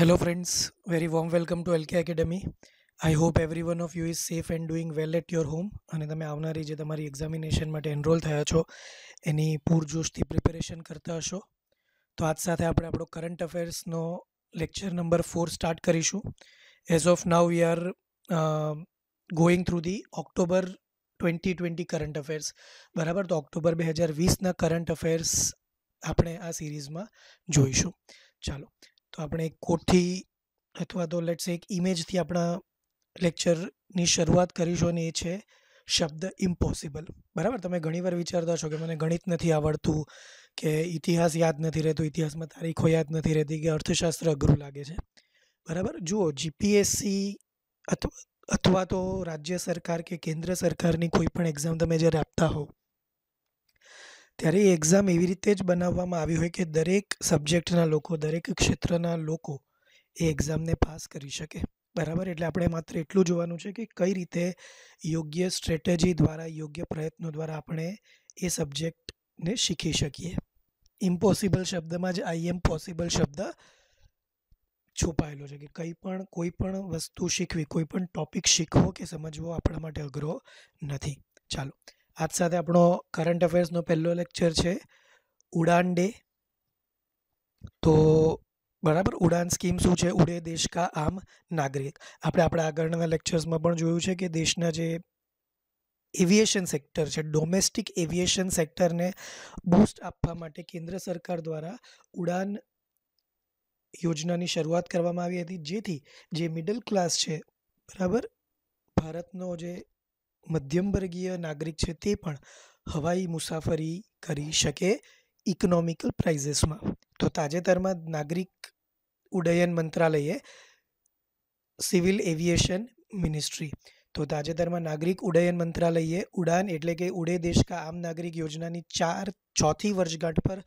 Hello friends very warm welcome to L K Academy. I hope every one of you is safe and doing well at your home અને તમે આવનારી જે તમારી examination માટે enrol થયા છો એની પૂરજોશથી પ્રિપેરેશન કરતા હશો તો આજ સાથે આપણે આપણો કરંટ અફેર્સનો લેક્ચર નંબર ફોર સ્ટાર્ટ કરીશું as of now we are going through the October twenty twenty current affairs બરાબર તો ઓક્ટોબર બે હજાર વીસના કરંટ અફેર્સ આપણે આ સિરીઝમાં જોઈશું ચાલો તો આપણે એક કોટથી અથવા તો લેટ્સ એક ઇમેજથી આપણા લેક્ચરની શરૂઆત કરીશું અને એ છે શબ્દ ઇમ્પોસિબલ બરાબર તમે ઘણીવાર વિચારતા છો કે મને ગણિત નથી આવડતું કે ઇતિહાસ યાદ નથી રહેતો ઇતિહાસમાં તારીખો યાદ નથી રહેતી કે અર્થશાસ્ત્ર અઘરું લાગે છે બરાબર જુઓ જીપીએસસી અથવા અથવા તો રાજ્ય સરકાર કે કેન્દ્ર સરકારની કોઈ પણ એક્ઝામ તમે જ્યારે આપતા હોવ ત્યારે એ એક્ઝામ એવી રીતે જ બનાવવામાં આવી હોય કે દરેક સબ્જેક્ટના લોકો દરેક ક્ષેત્રના લોકો એ એક્ઝામને પાસ કરી શકે બરાબર એટલે આપણે માત્ર એટલું જોવાનું છે કે કઈ રીતે યોગ્ય સ્ટ્રેટેજી દ્વારા યોગ્ય પ્રયત્નો દ્વારા આપણે એ સબ્જેક્ટને શીખી શકીએ ઇમ્પોસિબલ શબ્દમાં જ આઈ એમ પોસિબલ શબ્દ છુપાયેલો છે કે કંઈ પણ કોઈ પણ વસ્તુ શીખવી કોઈ પણ ટોપિક શીખવો કે સમજવો આપણા માટે અઘરો નથી ચાલો આજ સાથે આપણો કરંટ અફેર્સનો પહેલો લેક્ચર છે ઉડાન ડે તો બરાબર ઉડાન સ્કીમ શું છે ઉડે દેશ કા આમ નાગરિક આપણે આપણા આગળના લેક્ચર્સમાં પણ જોયું છે કે દેશના જે એવિએશન સેક્ટર છે ડોમેસ્ટિક એવિએશન સેક્ટરને બૂસ્ટ આપવા માટે કેન્દ્ર સરકાર દ્વારા ઉડાન યોજનાની શરૂઆત કરવામાં આવી હતી જેથી જે મિડલ ક્લાસ છે બરાબર ભારતનો જે મધ્યમવર્ગીય નાગરિક છે તે પણ હવાઈ મુસાફરી કરી શકે ઇકોનોમિકલ પ્રાઇઝેસમાં તો તાજેતરમાં નાગરિક ઉડ્ડયન મંત્રાલયે સિવિલ એવિએશન મિનિસ્ટ્રી તો તાજેતરમાં નાગરિક ઉડ્ડયન મંત્રાલયે ઉડાન એટલે કે ઉડે દેશ કા આમ નાગરિક યોજનાની ચાર ચોથી વર્ષગાંઠ પર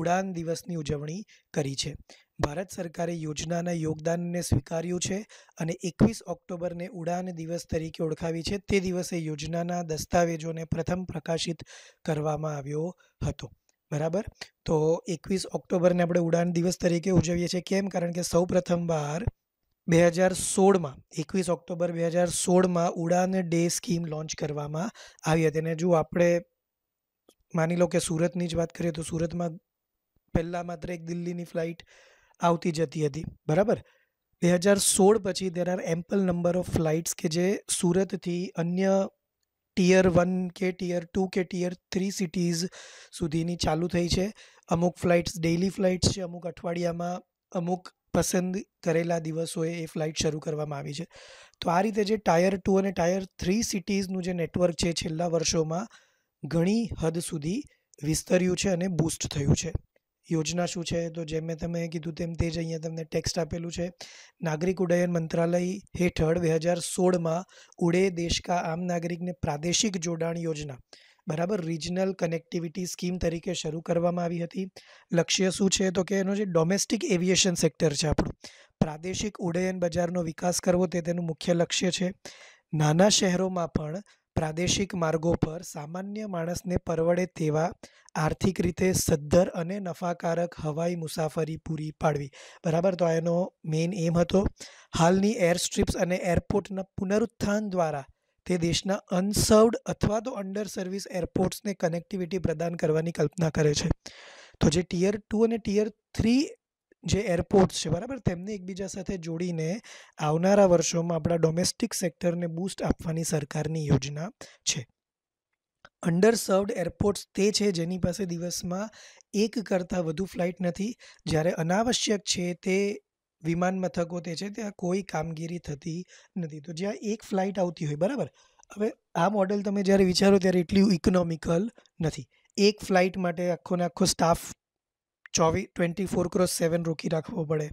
ઉડાન દિવસની ઉજવણી કરી છે ભારત સરકારે યોજનાના યોગદાનને સ્વીકાર્યું છે અને એકવીસ ઓક્ટોબરને ઉડાન દિવસ તરીકે ઓળખાવી છે તે દિવસે યોજનાના દસ્તાવેજોને પ્રથમ પ્રકાશિત કરવામાં આવ્યો હતો બરાબર તો એકવીસ ઓક્ટોબરને આપણે ઉડાન દિવસ તરીકે ઉજવીએ છીએ કેમ કારણ કે સૌ પ્રથમવાર બે હજાર સોળમાં એકવીસ ઓક્ટોબર બે હજાર સોળમાં ઉડાન ડે સ્કીમ લોન્ચ કરવામાં આવી હતી અને જો આપણે માની લો કે સુરતની જ વાત કરીએ તો સુરતમાં પહેલાં માત્ર એક દિલ્હીની ફ્લાઇટ આવતી જતી હતી બરાબર બે હજાર સોળ પછી there are ample number of flights કે જે સુરતથી અન્ય ટિયર વન કે ટિયર ટુ કે ટિયર થ્રી સિટીઝ સુધીની ચાલુ થઈ છે અમુક ફ્લાઇટ્સ ડેઇલી ફ્લાઇટ્સ છે અમુક અઠવાડિયામાં અમુક પસંદ કરેલા દિવસોએ એ ફ્લાઇટ શરૂ કરવામાં આવી છે તો આ રીતે જે ટાયર ટુ અને ટાયર થ્રી સિટીઝનું જે નેટવર્ક છે છેલ્લા વર્ષોમાં ઘણી હદ સુધી વિસ્તર્યું છે અને બૂસ્ટ થયું છે યોજના શું છે તો જેમ મેં તમે કીધું તેમ તે જ અહીંયા તમને ટેક્સ્ટ આપેલું છે નાગરિક ઉડ્ડયન મંત્રાલય હેઠળ બે હજાર સોળમાં ઉડે દેશ કા આમ નાગરિકને પ્રાદેશિક જોડાણ યોજના બરાબર રિજનલ કનેક્ટિવિટી સ્કીમ તરીકે શરૂ કરવામાં આવી હતી લક્ષ્ય શું છે તો કે એનો જે ડોમેસ્ટિક એવિએશન સેક્ટર છે આપણું પ્રાદેશિક ઉડ્ડયન બજારનો વિકાસ કરવો તે તેનું મુખ્ય લક્ષ્ય છે નાના શહેરોમાં પણ પ્રાદેશિક માર્ગો પર સામાન્ય માણસને પરવડે તેવા આર્થિક રીતે સદ્ધર અને નફાકારક હવાઈ મુસાફરી પૂરી પાડવી બરાબર તો એનો મેઇન એમ હતો હાલની એર સ્ટ્રીપ્સ અને એરપોર્ટના પુનરુત્થાન દ્વારા તે દેશના અનસર્વડ અથવા તો અંડર સર્વિસ એરપોર્ટ્સને કનેક્ટિવિટી પ્રદાન કરવાની કલ્પના કરે છે તો જે ટિયર ટુ અને ટિયર થ્રી જે એરપોર્ટ્સ છે બરાબર તેમને એકબીજા સાથે જોડીને આવનારા વર્ષોમાં આપણા ડોમેસ્ટિક સેક્ટરને બૂસ્ટ આપવાની સરકારની યોજના છે અંડર સર્વડ એરપોર્ટ્સ તે છે જેની પાસે દિવસમાં એક કરતાં વધુ ફ્લાઇટ નથી જ્યારે અનાવશ્યક છે તે વિમાન મથકો તે છે ત્યાં કોઈ કામગીરી થતી નથી તો જ્યાં એક ફ્લાઇટ આવતી હોય બરાબર હવે આ મોડેલ તમે જ્યારે વિચારો ત્યારે એટલું ઇકોનોમિકલ નથી એક ફ્લાઇટ માટે આખો ને આખો સ્ટાફ ચોવી ટ્વેન્ટી ફોર ક્રોસ સેવન રોકી રાખવો પડે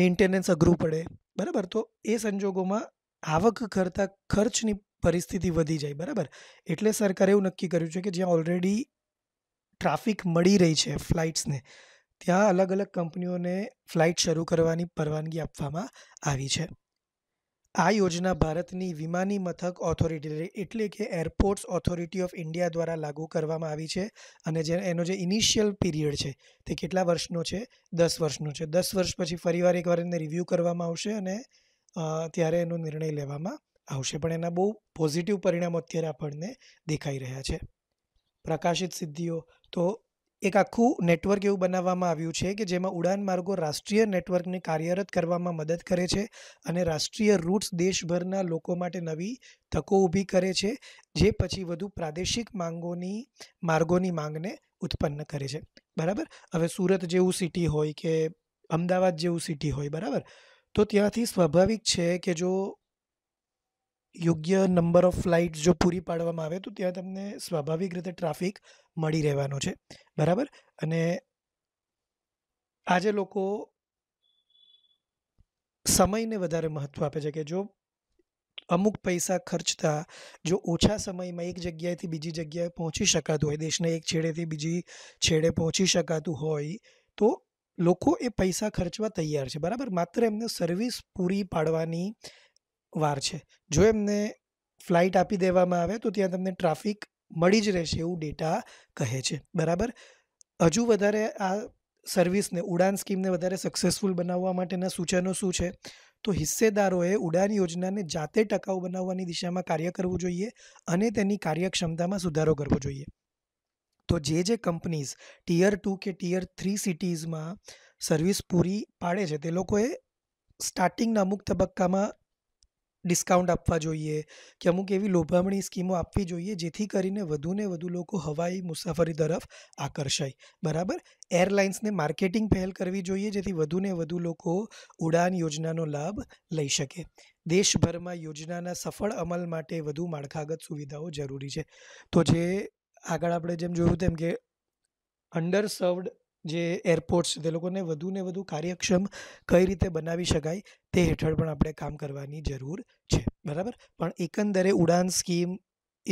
મેન્ટેનન્સ અઘરું પડે બરાબર તો એ સંજોગોમાં આવક કરતાં ખર્ચની પરિસ્થિતિ વધી જાય બરાબર એટલે સરકારે એવું નક્કી કર્યું છે કે જ્યાં ઓલરેડી ટ્રાફિક મળી રહી છે ફ્લાઇટ્સને ત્યાં અલગ અલગ કંપનીઓને ફ્લાઇટ શરૂ કરવાની પરવાનગી આપવામાં આવી છે આ યોજના ભારતની વિમાની મથક ઓથોરિટી એટલે કે એરપોર્ટ્સ ઓથોરિટી ઓફ ઇન્ડિયા દ્વારા લાગુ કરવામાં આવી છે અને જે એનો જે ઇનિશિયલ પીરિયડ છે તે કેટલા વર્ષનો છે દસ વર્ષનો છે દસ વર્ષ પછી ફરીવાર એકવાર એને રિવ્યૂ કરવામાં આવશે અને ત્યારે એનો નિર્ણય લેવામાં આવશે પણ એના બહુ પોઝિટિવ પરિણામો અત્યારે આપણને દેખાઈ રહ્યા છે પ્રકાશિત સિદ્ધિઓ તો એક આખું નેટવર્ક એવું બનાવવામાં આવ્યું છે કે જેમાં ઉડાન માર્ગો રાષ્ટ્રીય નેટવર્કને કાર્યરત કરવામાં મદદ કરે છે અને રાષ્ટ્રીય રૂટ્સ દેશભરના લોકો માટે નવી તકો ઊભી કરે છે જે પછી વધુ પ્રાદેશિક માંગોની માર્ગોની માંગને ઉત્પન્ન કરે છે બરાબર હવે સુરત જેવું સિટી હોય કે અમદાવાદ જેવું સિટી હોય બરાબર તો ત્યાંથી સ્વાભાવિક છે કે જો યોગ્ય નંબર ઓફ ફ્લાઇટ જો પૂરી પાડવામાં આવે તો ત્યાં તમને સ્વાભાવિક રીતે ટ્રાફિક મળી રહેવાનો છે બરાબર અને આજે લોકો સમયને વધારે મહત્ત્વ આપે છે કે જો અમુક પૈસા ખર્ચતા જો ઓછા સમયમાં એક જગ્યાએથી બીજી જગ્યાએ પહોંચી શકાતું હોય દેશને એક છેડેથી બીજી છેડે પહોંચી શકાતું હોય તો લોકો એ પૈસા ખર્ચવા તૈયાર છે બરાબર માત્ર એમને સર્વિસ પૂરી પાડવાની વાર છે જો એમને ફ્લાઇટ આપી દેવામાં આવે તો ત્યાં તમને ટ્રાફિક મળી જ રહેશે એવું ડેટા કહે છે બરાબર હજુ વધારે આ સર્વિસને ઉડાન સ્કીમને વધારે સક્સેસફુલ બનાવવા માટેના સૂચનો શું છે તો હિસ્સેદારોએ ઉડાન યોજનાને જાતે ટકાઉ બનાવવાની દિશામાં કાર્ય કરવું જોઈએ અને તેની કાર્યક્ષમતામાં સુધારો કરવો જોઈએ તો જે જે કંપનીઝ ટીયર ટુ કે ટીયર થ્રી સિટીઝમાં સર્વિસ પૂરી પાડે છે તે લોકોએ સ્ટાર્ટિંગના અમુક તબક્કામાં ડિસ્કાઉન્ટ આપવા જોઈએ કે અમુક એવી લોભામણી સ્કીમો આપવી જોઈએ જેથી કરીને વધુને વધુ લોકો હવાઈ મુસાફરી તરફ આકર્ષાય બરાબર એરલાઇન્સને માર્કેટિંગ પહેલ કરવી જોઈએ જેથી વધુને વધુ લોકો ઉડાન યોજનાનો લાભ લઈ શકે દેશભરમાં યોજનાના સફળ અમલ માટે વધુ માળખાગત સુવિધાઓ જરૂરી છે તો જે આગળ આપણે જેમ જોયું તેમ કે અંડર સર્વડ જે એરપોર્ટ્સ તે લોકોને વધુને વધુ કાર્યક્ષમ કઈ રીતે બનાવી શકાય તે હેઠળ પણ આપણે કામ કરવાની જરૂર છે બરાબર પણ એકંદરે Udan scheme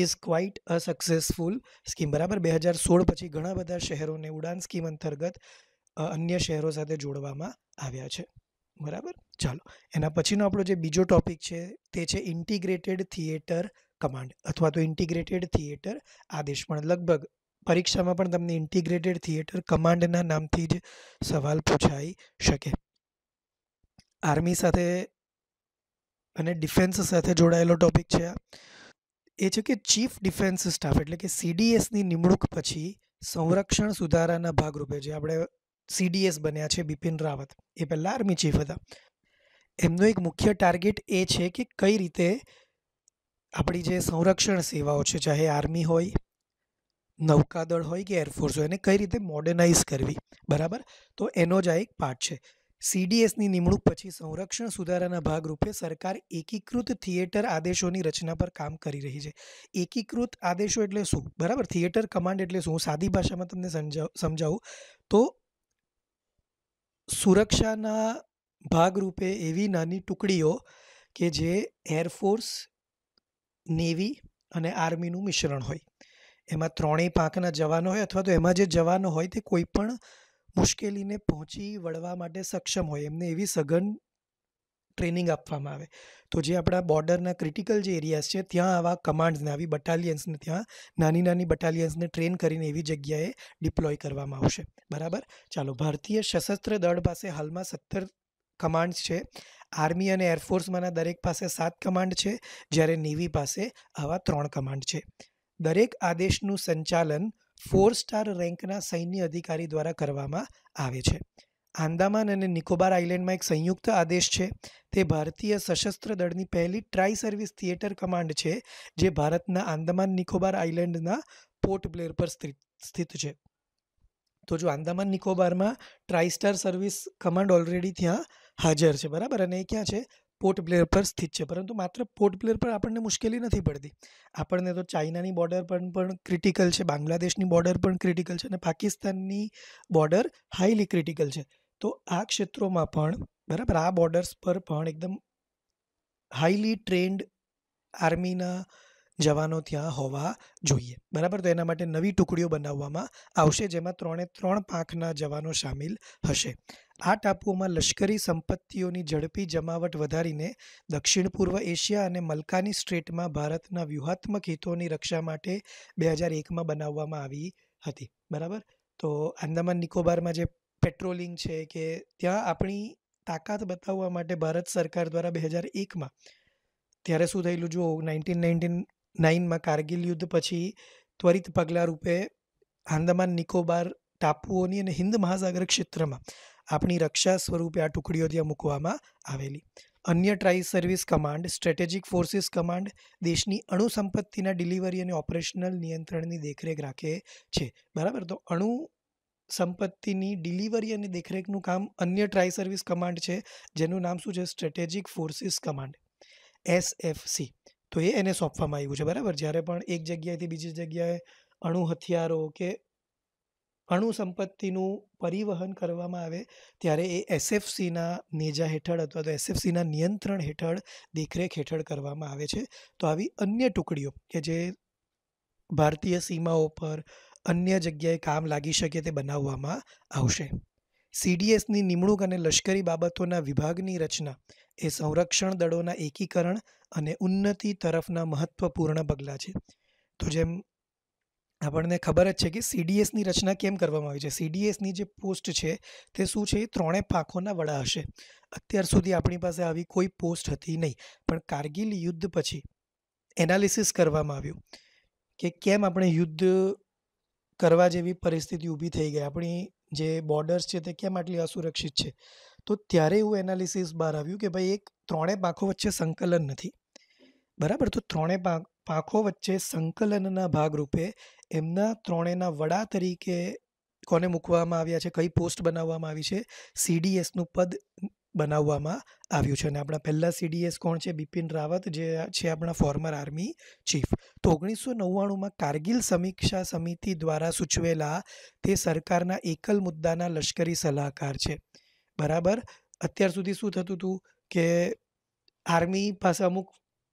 is quite a successful scheme બરાબર બે હજાર સોળ પછી ઘણા બધા શહેરોને ઉડાન સ્કીમ અંતર્ગત અન્ય શહેરો સાથે જોડવામાં આવ્યા છે બરાબર ચાલો એના પછીનો આપણો જે બીજો ટોપિક છે તે છે ઇન્ટિગ્રેટેડ થિયેટર કમાન્ડ અથવા તો ઇન્ટિગ્રેટેડ થિયેટર આદેશ પણ લગભગ પરીક્ષામાં પણ તમને ઇન્ટિગ્રેટેડ થિયેટર કમાન્ડના નામથી જ સવાલ પૂછાઈ શકે આર્મી સાથે અને ડિફેન્સ સાથે જોડાયેલો ટોપિક છે એ છે કે ચીફ ડિફેન્સ સ્ટાફ એટલે કે સીડીએસની નિમણૂક પછી સંરક્ષણ સુધારાના ભાગરૂપે જે આપણે સીડીએસ બન્યા છે બિપિન રાવત એ પહેલાં આર્મી ચીફ હતા એમનો એક મુખ્ય ટાર્ગેટ એ છે કે કઈ રીતે આપણી જે સંરક્ષણ સેવાઓ છે ચાહે આર્મી હોય નૌકાદળ હોય કે એરફોર્સ હોય એને કઈ રીતે મોડર્નાઇઝ કરવી બરાબર તો એનો જ આ એક પાર્ટ છે સીડીએસની નિમણૂક પછી સંરક્ષણ સુધારાના ભાગરૂપે સરકાર એકીકૃત થિયેટર આદેશોની રચના પર કામ કરી રહી છે એકીકૃત આદેશો એટલે શું બરાબર થિયેટર કમાન્ડ એટલે શું સાદી ભાષામાં તમને સમજાવું તો સુરક્ષાના ભાગરૂપે એવી નાની ટુકડીઓ કે જે એરફોર્સ નેવી અને આર્મીનું મિશ્રણ હોય એમાં ત્રણેય પાંખના જવાનો હોય અથવા તો એમાં જે જવાનો હોય તે કોઈ પણ મુશ્કેલીને પહોંચી વળવા માટે સક્ષમ હોય એમને એવી સઘન ટ્રેનિંગ આપવામાં આવે તો જે આપણા બોર્ડરના ક્રિટિકલ જે એરિયાઝ છે ત્યાં આવા કમાન્ડ્સને આવી બટાલિયન્સને ત્યાં નાની નાની બટાલિયન્સને ટ્રેન કરીને એવી જગ્યાએ ડિપ્લોય કરવામાં આવશે બરાબર ચાલો ભારતીય સશસ્ત્ર દળ પાસે હાલમાં સત્તર કમાન્ડ્સ છે આર્મી અને એરફોર્સમાંના દરેક પાસે સાત કમાન્ડ છે જ્યારે નેવી પાસે આવા ત્રણ કમાન્ડ છે દરેક આદેશનું સંચાલન ફોર સ્ટાર રેન્કના સૈન્ય અધિકારી દ્વારા કરવામાં આવે છે આંદામાન અને નિકોબાર આઇલેન્ડમાં એક સંયુક્ત આદેશ છે તે ભારતીય સશસ્ત્ર દળની પહેલી ટ્રાય સર્વિસ થિયેટર કમાન્ડ છે જે ભારતના આંદામાન નિકોબાર આઇલેન્ડના પોર્ટ બ્લેર પર સ્થિત છે તો જો આંદામાન નિકોબારમાં tri star service command already ત્યાં હાજર છે બરાબર અને એ ક્યાં છે પોર્ટ બ્લેર પર સ્થિત છે પરંતુ માત્ર પોર્ટ પ્લેયર પર આપણને મુશ્કેલી નથી પડતી આપણને તો ચાઇનાની બોર્ડર પર પણ ક્રિટિકલ છે બાંગ્લાદેશની બોર્ડર પણ ક્રિટિકલ છે અને પાકિસ્તાનની બોર્ડર હાઈલી ક્રિટિકલ છે તો આ ક્ષેત્રોમાં પણ બરાબર આ બોર્ડર્સ પર પણ એકદમ હાઈલી ટ્રેન્ડ આર્મીના જવાનો ત્યાં હોવા જોઈએ બરાબર તો એના માટે નવી ટુકડીઓ બનાવવામાં આવશે જેમાં ત્રણે ત્રણ પાંખના જવાનો સામેલ હશે આ ટાપુઓમાં લશ્કરી સંપત્તિઓની ઝડપી જમાવટ વધારીને દક્ષિણ પૂર્વ એશિયા અને મલકાની સ્ટ્રેટમાં ભારતના વ્યૂહાત્મક હિતોની રક્ષા માટે બે હજાર એકમાં બનાવવામાં આવી હતી બરાબર તો આંદામાન નિકોબારમાં જે પેટ્રોલિંગ છે કે ત્યાં આપણી તાકાત બતાવવા માટે ભારત સરકાર દ્વારા બે હજાર એકમાં ત્યારે શું થયેલું જુઓ નાઇન્ટીન નાઇન્ટીન નાઇનમાં કારગિલ યુદ્ધ પછી ત્વરિત પગલાં રૂપે આંદામાન નિકોબાર ટાપુઓની અને હિન્દ મહાસાગર ક્ષેત્રમાં આપણી રક્ષા સ્વરૂપે આ ટુકડીઓ ત્યાં મૂકવામાં આવેલી અન્ય tri service command strategic forces command દેશની અણુ સંપત્તિના ડિલિવરી અને ઓપરેશનલ નિયંત્રણની દેખરેખ રાખે છે બરાબર તો અણુ સંપત્તિની ડિલિવરી અને દેખરેખનું કામ અન્ય ટ્રાઈ સર્વિસ કમાન્ડ છે જેનું નામ શું છે સ્ટ્રેટેજિક ફોર્સિસ કમાન્ડ એસએફસી તો એ એને સોંપવામાં આવ્યું છે બરાબર જ્યારે પણ એક જગ્યાએથી બીજી જગ્યાએ અણુ હથિયારો કે અણુ સંપત્તિનું પરિવહન કરવામાં આવે ત્યારે એ એસએફસીના નેજા હેઠળ અથવા તો એસએફસીના નિયંત્રણ હેઠળ દેખરેખ હેઠળ કરવામાં આવે છે તો આવી અન્ય ટુકડીઓ કે જે ભારતીય સીમાઓ પર અન્ય જગ્યાએ કામ લાગી શકે તે બનાવવામાં આવશે સીડીએસની નિમણૂક અને લશ્કરી બાબતોના વિભાગની રચના એ સંરક્ષણ દળોના એકીકરણ અને ઉન્નતિ તરફના મહત્વપૂર્ણ પગલાં છે તો જેમ આપણને ખબર જ છે કે સીડીએસની રચના કેમ કરવામાં આવી છે સીડીએસની જે પોસ્ટ છે તે શું છે એ ત્રણે પાંખોના વડા હશે અત્યાર સુધી આપણી પાસે આવી કોઈ પોસ્ટ હતી નહીં પણ કારગિલ યુદ્ધ પછી એનાલિસિસ કરવામાં આવ્યું કે કેમ આપણે યુદ્ધ કરવા જેવી પરિસ્થિતિ ઊભી થઈ ગઈ આપણી જે બોર્ડર્સ છે તે કેમ આટલી અસુરક્ષિત છે તો ત્યારે એવું એનાલિસિસ બહાર આવ્યું કે ભાઈ એક ત્રણે પાંખો વચ્ચે સંકલન નથી બરાબર તો ત્રણે પાંખ પાંખો વચ્ચે સંકલનના ભાગરૂપે એમના ત્રણેના વડા તરીકે કોને મૂકવામાં આવ્યા છે કઈ પોસ્ટ બનાવવામાં આવી છે સીડીએસનું પદ બનાવવામાં આવ્યું છે અને આપણા પહેલાં સીડીએસ કોણ છે બિપિન રાવત જે છે આપણા ફોર્મર આર્મી ચીફ તો ઓગણીસો નવ્વાણુંમાં કારગિલ સમીક્ષા સમિતિ દ્વારા સૂચવેલા તે સરકારના એકલ મુદ્દાના લશ્કરી સલાહકાર છે બરાબર અત્યાર સુધી શું થતું હતું કે આર્મી પાસે અમુક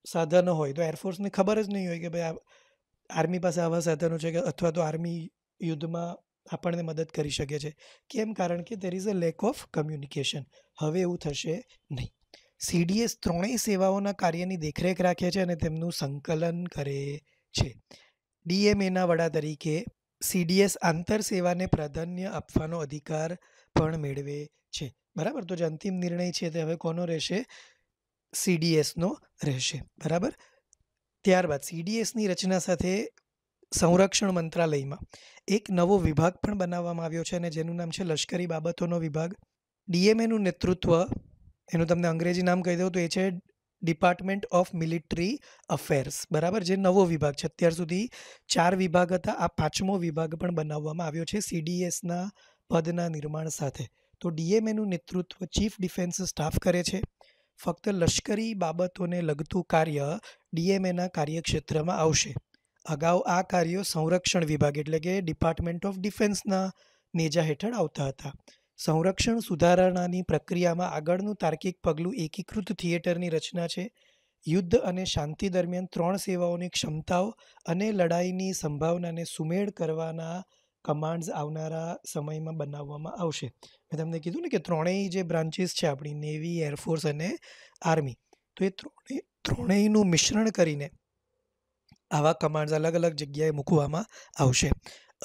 સાધનો હોય તો એરફોર્સને ખબર જ નહીં હોય કે ભાઈ આર્મી પાસે આવા સાધનો છે કે અથવા તો આર્મી યુદ્ધમાં આપણને મદદ કરી શકે છે કેમ કારણ કે there is a lack of communication હવે એવું થશે નહીં સીડીએસ ત્રણેય સેવાઓના કાર્યની દેખરેખ રાખે છે અને તેમનું સંકલન કરે છે ડીએમએના વડા તરીકે સીડીએસ આંતર સેવાને પ્રાધાન્ય આપવાનો અધિકાર પણ મેળવે છે બરાબર તો જે અંતિમ નિર્ણય છે તે હવે કોનો રહેશે સીડીએસનો રહેશે બરાબર ત્યારબાદ સીડીએસની રચના સાથે સંરક્ષણ મંત્રાલયમાં એક નવો વિભાગ પણ બનાવવામાં આવ્યો છે અને જેનું નામ છે લશ્કરી બાબતોનો વિભાગ ડીએમએનું નેતૃત્વ એનું તમને અંગ્રેજી નામ કહી દઉં તો એ છે ડિપાર્ટમેન્ટ ઓફ મિલિટરી અફેર્સ બરાબર જે નવો વિભાગ છે અત્યાર સુધી ચાર વિભાગ હતા આ પાંચમો વિભાગ પણ બનાવવામાં આવ્યો છે સીડીએસના પદના નિર્માણ સાથે તો ડીએમએનું નેતૃત્વ ચીફ ડિફેન્સ સ્ટાફ કરે છે ફક્ત લશ્કરી બાબતોને લગતું કાર્ય ડીએમએના કાર્યક્ષેત્રમાં આવશે અગાઉ આ કાર્યો સંરક્ષણ વિભાગ એટલે કે ડિપાર્ટમેન્ટ ઓફ ડિફેન્સના નેજા હેઠળ આવતા હતા સંરક્ષણ સુધારણાની પ્રક્રિયામાં આગળનું તાર્કિક પગલું એકીકૃત થિયેટરની રચના છે યુદ્ધ અને શાંતિ દરમિયાન ત્રણ સેવાઓની ક્ષમતાઓ અને લડાઈની સંભાવનાને સુમેળ કરવાના કમાન્ડ્સ આવનારા સમયમાં બનાવવામાં આવશે મેં તમને કીધું ને કે ત્રણેય જે બ્રાન્ચીસ છે આપણી નેવી એરફોર્સ અને આર્મી તો એ ત્રણેય ત્રણેયનું મિશ્રણ કરીને આવા કમાન્ડ્સ અલગ અલગ જગ્યાએ મૂકવામાં આવશે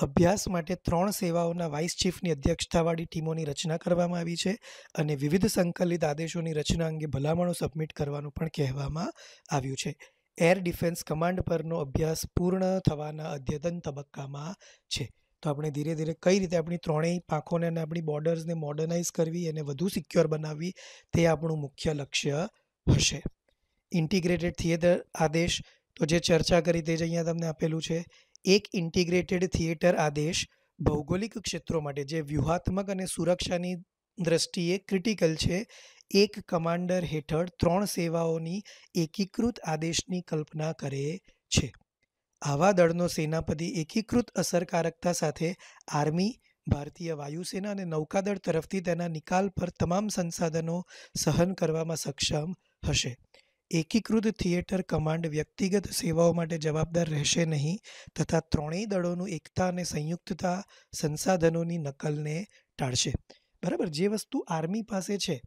અભ્યાસ માટે ત્રણ સેવાઓના વાઇસ ચીફની અધ્યક્ષતાવાળી ટીમોની રચના કરવામાં આવી છે અને વિવિધ સંકલિત આદેશોની રચના અંગે ભલામણો સબમિટ કરવાનું પણ કહેવામાં આવ્યું છે એર ડિફેન્સ કમાન્ડ પરનો અભ્યાસ પૂર્ણ થવાના અદ્યતન તબક્કામાં છે તો આપણે ધીરે ધીરે કઈ રીતે આપણી ત્રણેય પાંખોને અને આપણી બોર્ડર્સને મોડર્નાઇઝ કરવી અને વધુ સિક્યોર બનાવવી તે આપણું મુખ્ય લક્ષ્ય હશે ઇન્ટિગ્રેટેડ થિયેટર આદેશ તો જે ચર્ચા કરી તે જ અહીંયા તમને આપેલું છે એક ઇન્ટિગ્રેટેડ થિયેટર આદેશ ભૌગોલિક ક્ષેત્રો માટે જે વ્યૂહાત્મક અને સુરક્ષાની દ્રષ્ટિએ ક્રિટિકલ છે એક કમાન્ડર હેઠળ ત્રણ સેવાઓની એકીકૃત આદેશની કલ્પના કરે છે આવા દળનો સેનાપતિ એકીકૃત અસરકારકતા સાથે આર્મી ભારતીય વાયુસેના અને નૌકાદળ તરફથી તેના નિકાલ પર તમામ સંસાધનો સહન કરવામાં સક્ષમ હશે એકીકૃત થિયેટર કમાન્ડ વ્યક્તિગત સેવાઓ માટે જવાબદાર રહેશે નહીં તથા ત્રણેય દળોનું એકતા અને સંયુક્તતા સંસાધનોની નકલને ટાળશે બરાબર જે વસ્તુ આર્મી પાસે છે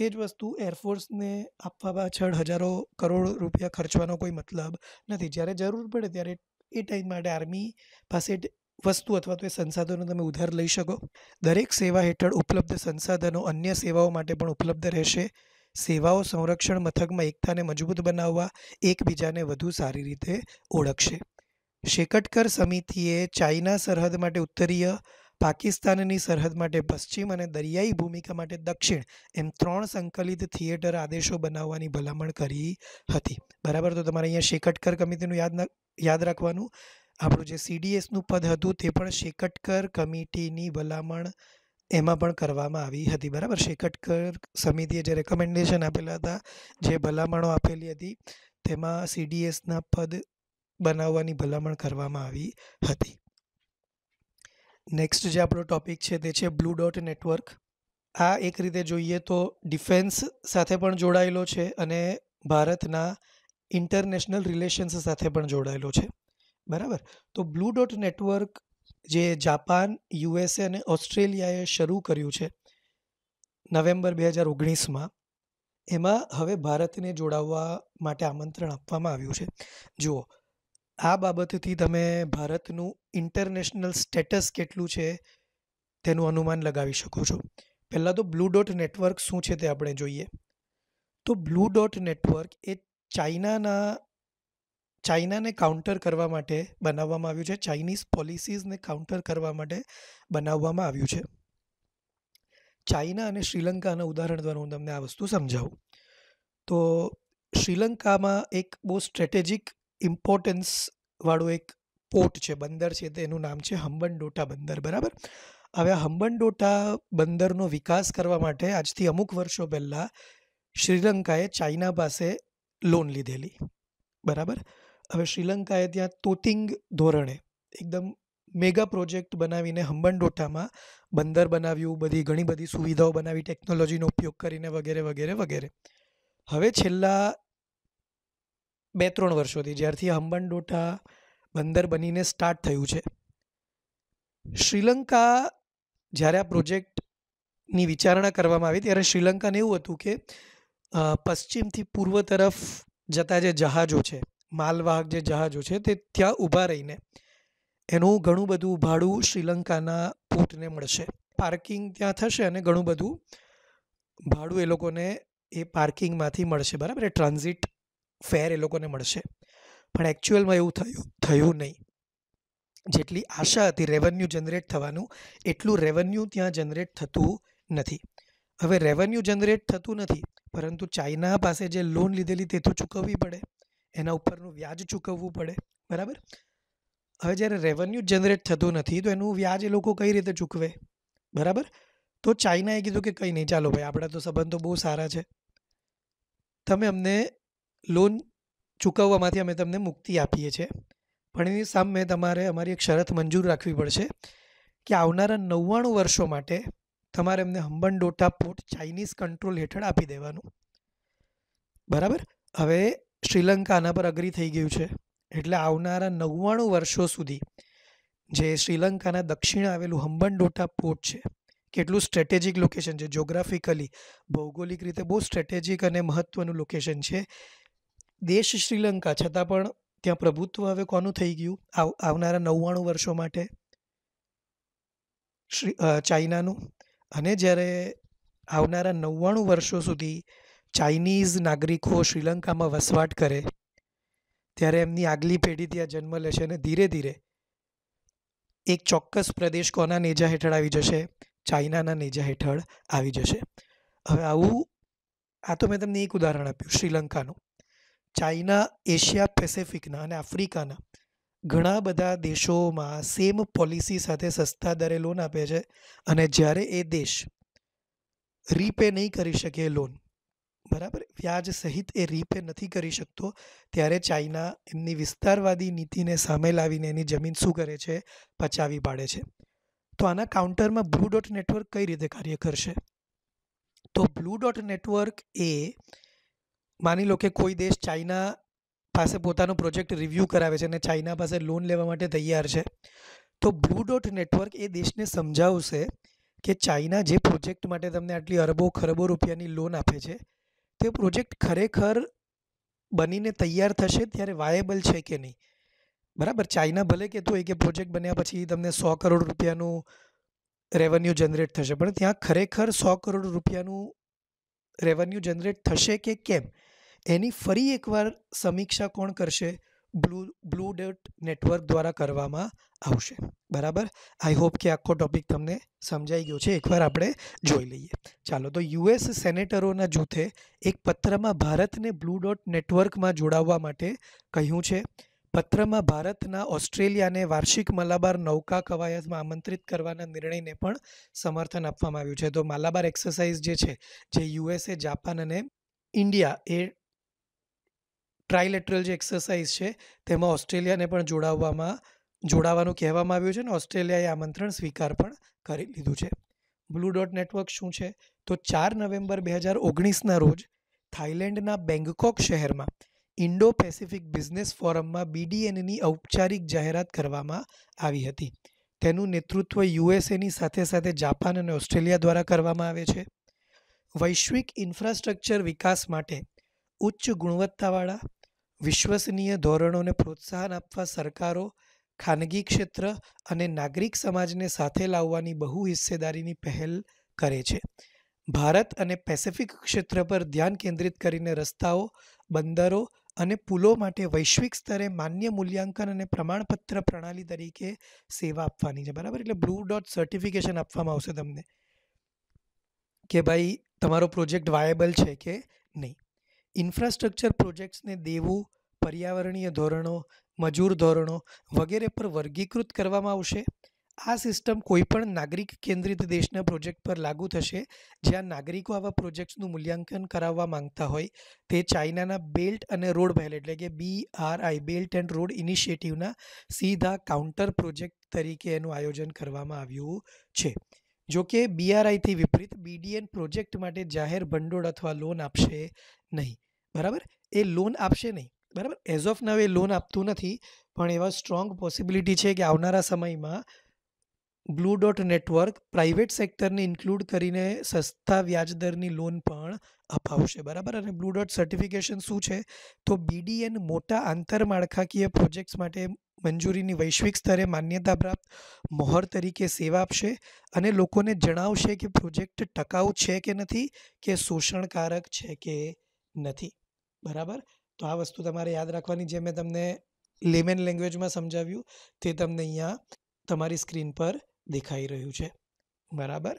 તે જ વસ્તુ એરફોર્સને આપવા પાછળ હજારો કરોડ રૂપિયા ખર્ચવાનો કોઈ મતલબ નથી જ્યારે જરૂર પડે ત્યારે એ ટાઈમ માટે આર્મી પાસે વસ્તુ અથવા તો એ સંસાધનો તમે ઉધાર લઈ શકો દરેક સેવા હેઠળ ઉપલબ્ધ સંસાધનો અન્ય સેવાઓ માટે પણ ઉપલબ્ધ રહેશે સેવાઓ સંરક્ષણ મથકમાં એકતાને મજબૂત બનાવવા એકબીજાને વધુ સારી રીતે ઓળખશે શેકટકર સમિતિએ ચાઇના સરહદ માટે ઉત્તરીય પાકિસ્તાનની સરહદ માટે પશ્ચિમ અને દરિયાઈ ભૂમિકા માટે દક્ષિણ એમ ત્રણ સંકલિત થિયેટર આદેશો બનાવવાની ભલામણ કરી હતી બરાબર તો તમારે અહીંયા શેકટકર કમિટીનું યાદ યાદ રાખવાનું આપણું જે સીડીએસનું પદ હતું તે પણ શેકટકર કમિટીની ભલામણ એમાં પણ કરવામાં આવી હતી બરાબર શેકટકર સમિતિએ જે રેકમેન્ડેશન આપેલા હતા જે ભલામણો આપેલી હતી તેમાં સીડીએસના પદ બનાવવાની ભલામણ કરવામાં આવી હતી નેક્સ્ટ જે આપણો ટોપિક છે તે છે બ્લુ ડોટ નેટવર્ક આ એક રીતે જોઈએ તો ડિફેન્સ સાથે પણ જોડાયેલો છે અને ભારતના ઇન્ટરનેશનલ રિલેશન્સ સાથે પણ જોડાયેલો છે બરાબર તો બ્લુ ડોટ નેટવર્ક જે જાપાન યુએસએ અને ઓસ્ટ્રેલિયાએ શરૂ કર્યું છે નવેમ્બર બે હજાર ઓગણીસમાં એમાં હવે ભારતને જોડાવવા માટે આમંત્રણ આપવામાં આવ્યું છે જુઓ આ બાબતથી તમે ભારતનું ઇન્ટરનેશનલ સ્ટેટસ કેટલું છે તેનું અનુમાન લગાવી શકો છો પહેલાં તો બ્લુ ડોટ નેટવર્ક શું છે તે આપણે જોઈએ તો બ્લુ ડોટ નેટવર્ક એ ચાઇનાના ચાઇનાને કાઉન્ટર કરવા માટે બનાવવામાં આવ્યું છે ચાઇનીઝ પોલિસીઝને કાઉન્ટર કરવા માટે બનાવવામાં આવ્યું છે ચાઇના અને શ્રીલંકાના ઉદાહરણ દ્વારા હું તમને આ વસ્તુ સમજાવું તો શ્રીલંકામાં એક બહુ સ્ટ્રેટેજિક ઇમ્પોર્ટન્સ વાળું એક પોર્ટ છે બંદર છે તેનું નામ છે હંબનડોટા બંદર બરાબર હવે આ હંબનડોટા બંદરનો વિકાસ કરવા માટે આજથી અમુક વર્ષો પહેલાં શ્રીલંકાએ ચાઇના પાસે લોન લીધેલી બરાબર હવે શ્રીલંકાએ ત્યાં તોતિંગ ધોરણે એકદમ મેગા પ્રોજેક્ટ બનાવીને હંબનડોટામાં બંદર બનાવ્યું બધી ઘણી બધી સુવિધાઓ બનાવી ટેકનોલોજીનો ઉપયોગ કરીને વગેરે વગેરે વગેરે હવે છેલ્લા બે ત્રણ વર્ષોથી જ્યારથી હંબન ડોટા બંદર બનીને સ્ટાર્ટ થયું છે શ્રીલંકા જ્યારે આ પ્રોજેક્ટની વિચારણા કરવામાં આવી ત્યારે શ્રીલંકાને એવું હતું કે પશ્ચિમથી પૂર્વ તરફ જતા જે જહાજો છે માલવાહક જે જહાજો છે તે ત્યાં ઊભા રહીને એનું ઘણું બધું ભાડું શ્રીલંકાના પોર્ટને મળશે પાર્કિંગ ત્યાં થશે અને ઘણું બધું ભાડું એ લોકોને એ પાર્કિંગમાંથી મળશે બરાબર એ ટ્રાન્ઝિટ ફેર એ લોકોને મળશે પણ એકચ્યુઅલમાં એવું થયું થયું નહીં જેટલી આશા હતી રેવન્યુ જનરેટ થવાનું એટલું રેવન્યુ ત્યાં જનરેટ થતું નથી હવે રેવન્યુ જનરેટ થતું નથી પરંતુ ચાઇના પાસે જે લોન લીધેલી તે તો ચૂકવવી પડે એના ઉપરનું વ્યાજ ચૂકવવું પડે બરાબર હવે જ્યારે રેવન્યુ જનરેટ થતું નથી તો એનું વ્યાજ એ લોકો કઈ રીતે ચૂકવે બરાબર તો ચાઇનાએ કીધું કે કંઈ નહીં ચાલો ભાઈ આપણા તો સંબંધો બહુ સારા છે તમે અમને લોન ચૂકવવામાંથી અમે તમને મુક્તિ આપીએ છીએ પણ એની સામે તમારે અમારી એક શરત મંજૂર રાખવી પડશે કે આવનારા નવ્વાણું વર્ષો માટે તમારે એમને Hambantota port Chinese control હેઠળ આપી દેવાનું બરાબર હવે શ્રીલંકા આના પર અગ્રી થઈ ગયું છે એટલે આવનારા નવ્વાણું વર્ષો સુધી જે શ્રીલંકાના દક્ષિણ આવેલું હંબન ડોટા પોર્ટ છે કેટલું સ્ટ્રેટેજિક લોકેશન છે જ્યોગ્રાફિકલી ભૌગોલિક રીતે બહુ સ્ટ્રેટેજિક અને મહત્ત્વનું લોકેશન છે દેશ શ્રીલંકા છતાં પણ ત્યાં પ્રભુત્વ હવે કોનું થઈ ગયું આવનારા નવ્વાણું વર્ષો માટે શ્રી ચાઇનાનું અને જ્યારે આવનારા નવ્વાણું વર્ષો સુધી ચાઇનીઝ નાગરિકો શ્રીલંકામાં વસવાટ કરે ત્યારે એમની આગલી પેઢી ત્યાં જન્મ લેશે અને ધીરે ધીરે એક ચોક્કસ પ્રદેશ કોના નેજા હેઠળ આવી જશે ચાઇનાના નેજા હેઠળ આવી જશે હવે આવું આ તો મેં તમને એક ઉદાહરણ આપ્યું શ્રીલંકાનું ચાઇના એશિયા પેસેફિકના અને આફ્રિકાના ઘણા બધા દેશોમાં સેમ પોલિસી સાથે સસ્તા દરે લોન આપે છે અને જ્યારે એ દેશ રીપે નહીં કરી શકે લોન બરાબર વ્યાજ સહિત એ રીપે નથી કરી શકતો ત્યારે ચાઇના એમની વિસ્તારવાદી નીતિને સામે લાવીને એની જમીન શું કરે છે પચાવી પાડે છે તો આના કાઉન્ટરમાં બ્લુ ડોટ નેટવર્ક કઈ રીતે કાર્ય કરશે તો બ્લુ ડોટ નેટવર્ક એ માની લો કે કોઈ દેશ ચાઇના પાસે પોતાનો પ્રોજેક્ટ રિવ્યૂ કરાવે છે અને ચાઇના પાસે લોન લેવા માટે તૈયાર છે તો બ્લુ ડોટ નેટવર્ક એ દેશને સમજાવશે કે ચાઇના જે પ્રોજેક્ટ માટે તમને આટલી અરબો ખરબો રૂપિયાની લોન આપે છે તે પ્રોજેક્ટ ખરેખર બનીને તૈયાર થશે ત્યારે વાયેબલ છે કે નહીં બરાબર ચાઇના ભલે કહેતું હોય કે પ્રોજેક્ટ બન્યા પછી તમને સો કરોડ રૂપિયાનું રેવન્યુ જનરેટ થશે પણ ત્યાં ખરેખર સો કરોડ રૂપિયાનું રેવન્યુ જનરેટ થશે કે કેમ એની ફરી એકવાર સમીક્ષા કોણ કરશે બ્લુ બ્લુ ડોટ નેટવર્ક દ્વારા કરવામાં આવશે બરાબર આઈ હોપ કે આખો ટોપિક તમને સમજાઈ ગયો છે એકવાર આપણે જોઈ લઈએ ચાલો તો યુએસ સેનેટરોના જૂથે એક પત્રમાં ભારતને બ્લુ ડોટ નેટવર્કમાં જોડાવવા માટે કહ્યું છે પત્રમાં ભારતના ઓસ્ટ્રેલિયાને વાર્ષિક માલાબાર નૌકા કવાયતમાં આમંત્રિત કરવાના નિર્ણયને પણ સમર્થન આપવામાં આવ્યું છે તો માલાબાર એક્સરસાઇઝ જે છે જે યુએસએ જાપાન અને ઇન્ડિયા એ ટ્રાયલેટરલ જે એક્સરસાઇઝ છે તેમાં ઓસ્ટ્રેલિયાને પણ જોડાવવામાં જોડાવાનું કહેવામાં આવ્યું છે અને ઓસ્ટ્રેલિયાએ આમંત્રણ સ્વીકાર પણ કરી લીધું છે બ્લુ ડોટ નેટવર્ક શું છે તો ચાર નવેમ્બર બે હજાર ઓગણીસના રોજ થાઇલેન્ડના બેંગકોક શહેરમાં ઇન્ડો પેસિફિક બિઝનેસ ફોરમમાં બીડીએનની ઔપચારિક જાહેરાત કરવામાં આવી હતી તેનું નેતૃત્વ યુએસએની સાથે સાથે જાપાન અને ઓસ્ટ્રેલિયા દ્વારા કરવામાં આવે છે વૈશ્વિક ઇન્ફ્રાસ્ટ્રક્ચર વિકાસ માટે ઉચ્ચ ગુણવત્તાવાળા વિશ્વસનીય ધોરણોને પ્રોત્સાહન આપવા સરકારો ખાનગી ક્ષેત્ર અને નાગરિક સમાજને સાથે લાવવાની બહુ હિસ્સેદારીની પહેલ કરે છે ભારત અને પેસેફિક ક્ષેત્ર પર ધ્યાન કેન્દ્રિત કરીને રસ્તાઓ બંદરો અને પુલો માટે વૈશ્વિક સ્તરે માન્ય મૂલ્યાંકન અને પ્રમાણપત્ર પ્રણાલી તરીકે સેવા આપવાની છે બરાબર એટલે બ્લુ ડોટ સર્ટિફિકેશન આપવામાં આવશે તમને કે ભાઈ તમારો પ્રોજેક્ટ વાયેબલ છે કે નહીં ઇન્ફ્રાસ્ટ્રક્ચર પ્રોજેક્ટ્સને દેવું પર્યાવરણીય ધોરણો મજૂર ધોરણો વગેરે પર વર્ગીકૃત કરવામાં આવશે આ સિસ્ટમ કોઈપણ નાગરિક કેન્દ્રિત દેશના પ્રોજેક્ટ પર લાગુ થશે જ્યાં નાગરિકો આવા પ્રોજેક્ટ્સનું મૂલ્યાંકન કરાવવા માંગતા હોય તે ચાઇનાના બેલ્ટ અને રોડ પહેલ એટલે કે બીઆરઆઈ બેલ્ટ એન્ડ રોડ ઇનિશિયેટિવના સીધા કાઉન્ટર પ્રોજેક્ટ તરીકે એનું આયોજન કરવામાં આવ્યું છે જોકે બીઆરઆઈથી વિપરીત બીડીએન પ્રોજેક્ટ માટે જાહેર ભંડોળ અથવા લોન આપશે નહીં બરાબર એ લોન આપશે નહીં બરાબર એઝ ઓફ નાવ એ લોન આપતું નથી પણ એવા સ્ટ્રોંગ પોસિબિલિટી છે કે આવનારા સમયમાં ગ્લુ ડોટ નેટવર્ક પ્રાઇવેટ સેક્ટરને ઇન્ક્લુડ કરીને સસ્તા વ્યાજદરની લોન પણ અપાવશે બરાબર અને બ્લુ ડોટ સર્ટિફિકેશન શું છે તો બીડીએન મોટા આંતરમાળખાકીય પ્રોજેક્ટ્સ માટે મંજૂરીની વૈશ્વિક સ્તરે માન્યતા પ્રાપ્ત મોહર તરીકે સેવા આપશે અને લોકોને જણાવશે કે પ્રોજેક્ટ ટકાઉ છે કે નથી કે શોષણકારક છે કે નથી બરાબર તો આ વસ્તુ તમારે યાદ રાખવાની જે મેં તમને લેમેન લેંગ્વેજમાં સમજાવ્યું તે તમને અહીંયા તમારી સ્ક્રીન પર દેખાઈ રહ્યું છે બરાબર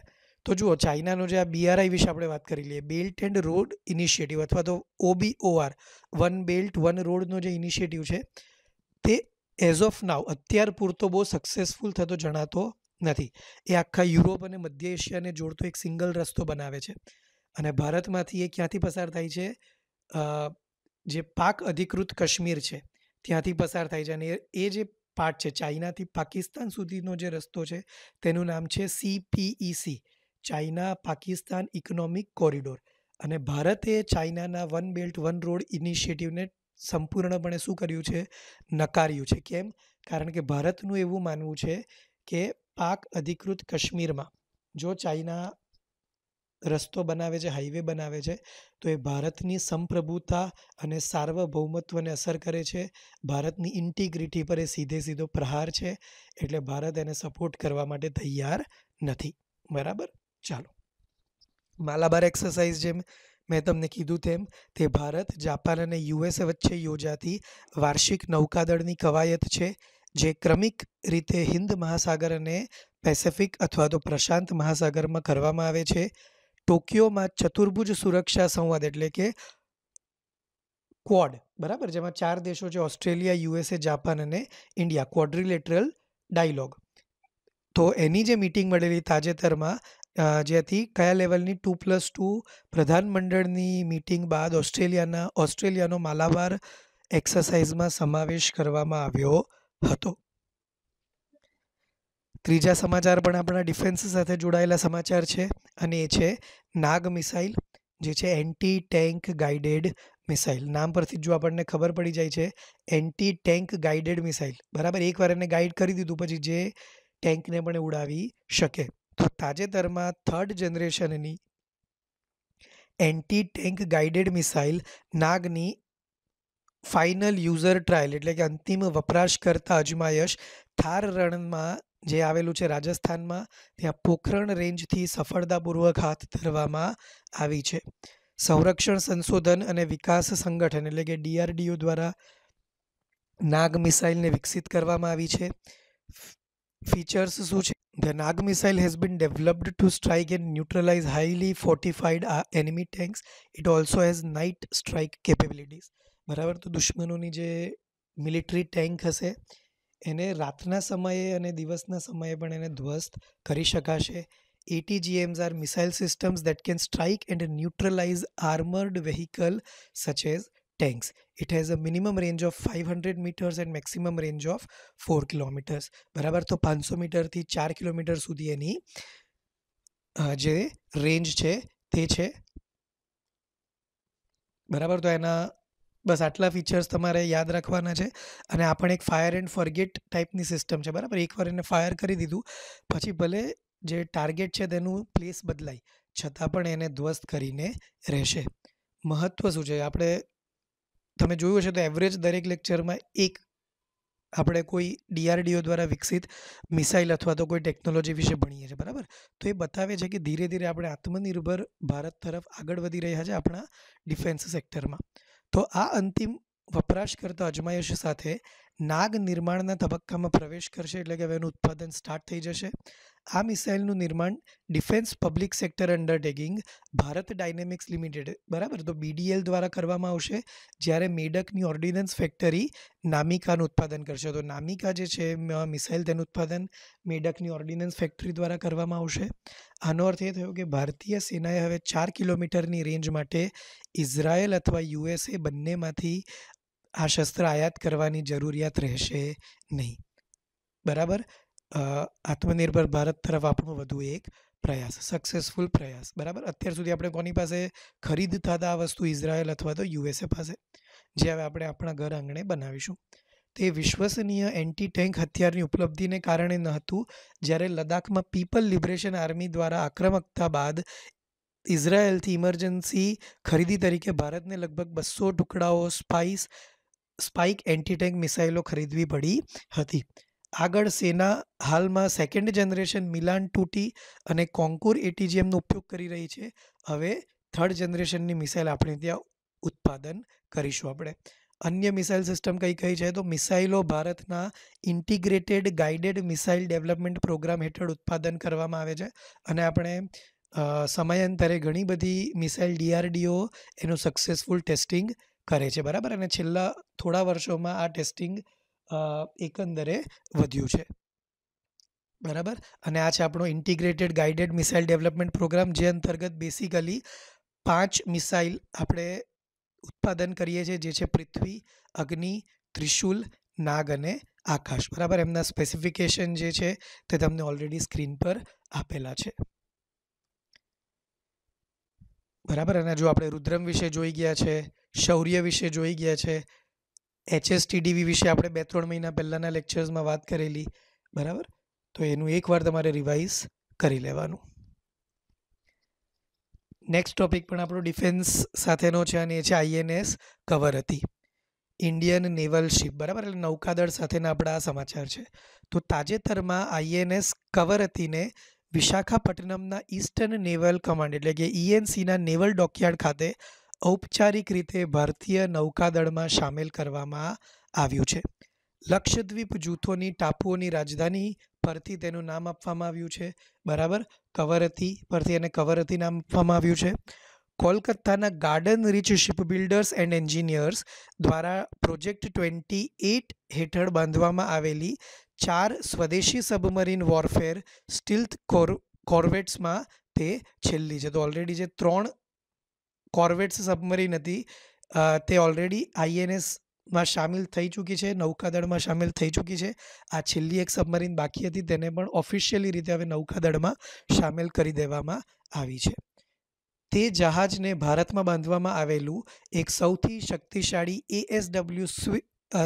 તો જુઓ ચાઇનાનો જે આ બીઆરઆઈ વિશે આપણે વાત કરી લઈએ બેલ્ટ એન્ડ રોડ ઇનિશિયેટિવ અથવા તો ઓબીઓઆર વન બેલ્ટ વન રોડનો જે ઇનિશિયેટિવ છે તે એઝ ઓફ નાવ અત્યાર પૂરતો બહુ સક્સેસફુલ થતો જણાતો નથી એ આખા યુરોપ અને મધ્ય એશિયાને જોડતો એક સિંગલ રસ્તો બનાવે છે અને ભારતમાંથી એ ક્યાંથી પસાર થાય છે જે પાક અધિકૃત કાશ્મીર છે ત્યાંથી પસાર થાય છે અને એ જે પાર્ટ છે ચાઇનાથી પાકિસ્તાન સુધીનો જે રસ્તો છે તેનું નામ છે CPEC e China Pakistan economic corridor અને ભારતે ચાઇનાના વન બેલ્ટ વન રોડ ઇનિશિયેટિવને સંપૂર્ણપણે શું કર્યું છે નકાર્યું છે કેમ કારણ કે ભારતનું એવું માનવું છે કે પાક અધિકૃત કાશ્મીરમાં જો ચાઇના રસ્તો બનાવે છે હાઈવે બનાવે છે તો એ ભારતની સંપ્રભુતા અને સાર્વભૌમત્વને અસર કરે છે ભારતની ઇન્ટિગ્રિટી પર એ સીધે સીધો પ્રહાર છે એટલે ભારત એને સપોર્ટ કરવા માટે તૈયાર નથી બરાબર ચાલો માલાબાર એક્સરસાઇઝ જેમ મેં તમને કીધું તેમ તે ભારત જાપાન અને યુએસ વચ્ચે યોજાતી વાર્ષિક નૌકાદળની કવાયત છે જે ક્રમિક રીતે હિન્દ મહાસાગર અને પેસેફિક અથવા તો પ્રશાંત મહાસાગરમાં કરવામાં આવે છે ટોક્યોમાં ચતુર્ભુજ સુરક્ષા સંવાદ એટલે કે ક્વોડ બરાબર જેમાં ચાર દેશો છે ઓસ્ટ્રેલિયા યુએસએ જાપાન અને ઇન્ડિયા ક્વોડ્રિલેટરલ ડાયલોગ તો એની જે મિટિંગ મળેલી તાજેતરમાં જે હતી કયા લેવલની ટુ પ્લસ ટુ પ્રધાનમંડળની મિટિંગ બાદ ઓસ્ટ્રેલિયાના ઓસ્ટ્રેલિયાનો માલાબાર એક્સરસાઇઝમાં સમાવેશ કરવામાં આવ્યો હતો ત્રીજા સમાચાર પણ આપણા ડિફેન્સ સાથે જોડાયેલા સમાચાર છે અને એ છે નાગ મિસાઇલ જે છે એન્ટી ટેન્ક ગાઇડેડ મિસાઇલ નામ પરથી જો આપણને ખબર પડી જાય છે એન્ટી ટેન્ક ગાઇડેડ મિસાઇલ બરાબર એકવાર એને ગાઈડ કરી દીધું પછી જે ટેન્કને પણ ઉડાવી શકે તો તાજેતરમાં થર્ડ જનરેશનની એન્ટી ટેન્ક ગાઈડેડ મિસાઇલ નાગની ફાઇનલ યુઝર ટ્રાયલ એટલે કે અંતિમ વપરાશકર્તા અજમાયશ થાર રણમાં જે આવેલું છે રાજસ્થાનમાં ત્યાં પોખરણ રેન્જથી સફળતાપૂર્વક હાથ ધરવામાં આવી છે સંરક્ષણ સંશોધન અને વિકાસ સંગઠન એટલે કે ડીઆરડીઓ દ્વારા નાગ મિસાઇલને વિકસિત કરવામાં આવી છે ફીચર્સ શું છે the Nag missile has been developed to strike and neutralise highly fortified આ enemy tanks it also has night strike capabilities બરાબર તો દુશ્મનોની જે મિલિટરી ટેન્ક હશે એને રાતના સમયે અને દિવસના સમયે પણ એને ધ્વસ્ત કરી શકાશે ATGMs are missile systems that can strike and neutralize armored vehicle such as tanks. It has a minimum range of 500 meters and maximum range of 4 kilometers. બરાબર તો 500 મીટરથી ચાર કિલોમીટર સુધી એની જે રેન્જ છે તે છે બરાબર તો એના બસ આટલા ફીચર્સ તમારે યાદ રાખવાના છે અને આ પણ એક ફાયર એન્ડ ફોરગેટ ટાઈપની સિસ્ટમ છે બરાબર એકવાર એને ફાયર કરી દીધું પછી ભલે જે ટાર્ગેટ છે તેનું પ્લેસ બદલાય છતાં પણ એને ધ્વસ્ત કરીને રહેશે મહત્ત્વ શું છે આપણે તમે જોયું છે તો એવરેજ દરેક લેક્ચરમાં એક આપણે કોઈ ડીઆરડીઓ દ્વારા વિકસિત મિસાઇલ અથવા તો કોઈ ટેકનોલોજી વિશે ભણીએ છીએ બરાબર તો એ બતાવે છે કે ધીરે ધીરે આપણે આત્મનિર્ભર ભારત તરફ આગળ વધી રહ્યા છે આપણા ડિફેન્સ સેક્ટરમાં તો આ અંતિમ વપરાશકર્તા અજમાયશ સાથે નાગ નિર્માણના તબક્કામાં પ્રવેશ કરશે એટલે કે હવે એનું ઉત્પાદન સ્ટાર્ટ થઈ જશે આ મિસાઇલનું નિર્માણ defence public sector undertaking Bharat Dynamics Limited બરાબર તો બીડીએલ દ્વારા કરવામાં આવશે જ્યારે મેડકની ઓર્ડિનન્સ ફેક્ટરી નામિકાનું ઉત્પાદન કરશે તો નામિકા જે છે મિસાઇલ તેનું ઉત્પાદન મેડકની ઓર્ડિનન્સ ફેક્ટરી દ્વારા કરવામાં આવશે આનો અર્થ એ થયો કે ભારતીય સેનાએ હવે ચાર કિલોમીટરની રેન્જ માટે ઇઝરાયલ અથવા યુએસએ બંનેમાંથી આ શસ્ત્ર આયાત કરવાની જરૂરિયાત રહેશે નહીં બરાબર આત્મનિર્ભર ભારત તરફ આપણો વધુ એક પ્રયાસ સક્સેસફુલ પ્રયાસ બરાબર અત્યાર સુધી આપણે કોની પાસે ખરીદતા થતા આ વસ્તુ ઇઝરાયલ અથવા તો યુએસએ પાસે જે હવે આપણે આપણા ઘર આંગણે બનાવીશું તે વિશ્વસનીય એન્ટી ટેન્ક હથિયારની ઉપલબ્ધિને કારણે ન હતું જ્યારે લદ્દાખમાં પીપલ લિબરેશન આર્મી દ્વારા આક્રમકતા બાદ ઇઝરાયલથી ઇમરજન્સી ખરીદી તરીકે ભારતને લગભગ બસો ટુકડાઓ સ્પાઇસ સ્પાઇક એન્ટી ટેન્ક મિસાઇલો ખરીદવી પડી હતી આગળ સેના હાલમાં સેકન્ડ જનરેશન મિલાન ટૂટી અને કોન્કુર એટીજીએમનો ઉપયોગ કરી રહી છે હવે થર્ડ જનરેશનની મિસાઇલ આપણે ત્યાં ઉત્પાદન કરીશું આપણે અન્ય મિસાઇલ સિસ્ટમ કઈ કઈ છે તો મિસાઇલો ભારતના integrated guided missile development programme હેઠળ ઉત્પાદન કરવામાં આવે છે અને આપણે સમયાંતરે ઘણી બધી મિસાઇલ ડીઆરડીઓ એનું સક્સેસફુલ ટેસ્ટિંગ કરે છે બરાબર અને છેલ્લા થોડા વર્ષોમાં આ ટેસ્ટિંગ એકંદરે વધ્યું છે બરાબર અને આ છે આપણો integrated guided missile development programme જે અંતર્ગત બેસિકલી પાંચ મિસાઇલ આપણે ઉત્પાદન કરીએ છીએ જે છે પૃથ્વી અગ્નિ ત્રિશુલ નાગ અને આકાશ બરાબર એમના સ્પેસિફિકેશન જે છે તે તમને ઓલરેડી સ્ક્રીન પર આપેલા છે બરાબર અને જો આપણે રુદ્રમ વિશે જોઈ ગયા છે શૌર્ય વિશે જોઈ ગયા છે એચએસટીડીવી વિશે આપણે બે ત્રણ મહિના પહેલાંના લેક્ચર્સમાં વાત કરેલી બરાબર તો એનું એકવાર તમારે રિવાઇઝ કરી લેવાનું નેક્સ્ટ ટોપિક પણ આપણો ડિફેન્સ સાથેનો છે અને એ છે આઈએનએસ કવર હતી ઇન્ડિયન નેવલ શિપ બરાબર એટલે નૌકાદળ સાથેના આપણા આ સમાચાર છે તો તાજેતરમાં આઈએનએસ કવરતીને વિશાખાપટ્ટનમના ઇસ્ટર્ન નેવલ કમાન્ડ એટલે કે ઈએનસીના નેવલ ડોકયાર્ડ ખાતે ઔપચારિક રીતે ભારતીય નૌકાદળમાં સામેલ કરવામાં આવ્યું છે લક્ષદ્વીપ જૂથોની ટાપુઓની રાજધાની પરથી તેનું નામ આપવામાં આવ્યું છે બરાબર કવરતી પરથી એને કવરતી નામ આપવામાં આવ્યું છે કોલકાતાના garden reach ship builders and engineers દ્વારા પ્રોજેક્ટ ટ્વેન્ટી એઇટ હેઠળ બાંધવામાં આવેલી ચાર સ્વદેશી સબમરીન વોરફેર સ્ટીલ્થ કોર કોર્વેટ્સમાં તે છેલ્લી છે તો ઓલરેડી જે ત્રણ કોર્વેટ્સ સબમરીન હતી તે ઓલરેડી આઈએનએસમાં સામેલ થઈ ચૂકી છે નૌકાદળમાં સામેલ થઈ ચૂકી છે આ છેલ્લી એક સબમરીન બાકી હતી તેને પણ ઓફિશિયલી રીતે હવે નૌકાદળમાં સામેલ કરી દેવામાં આવી છે તે જહાજને ભારતમાં બાંધવામાં આવેલું એક સૌથી શક્તિશાળી એએસડબલ્યુ સ્વી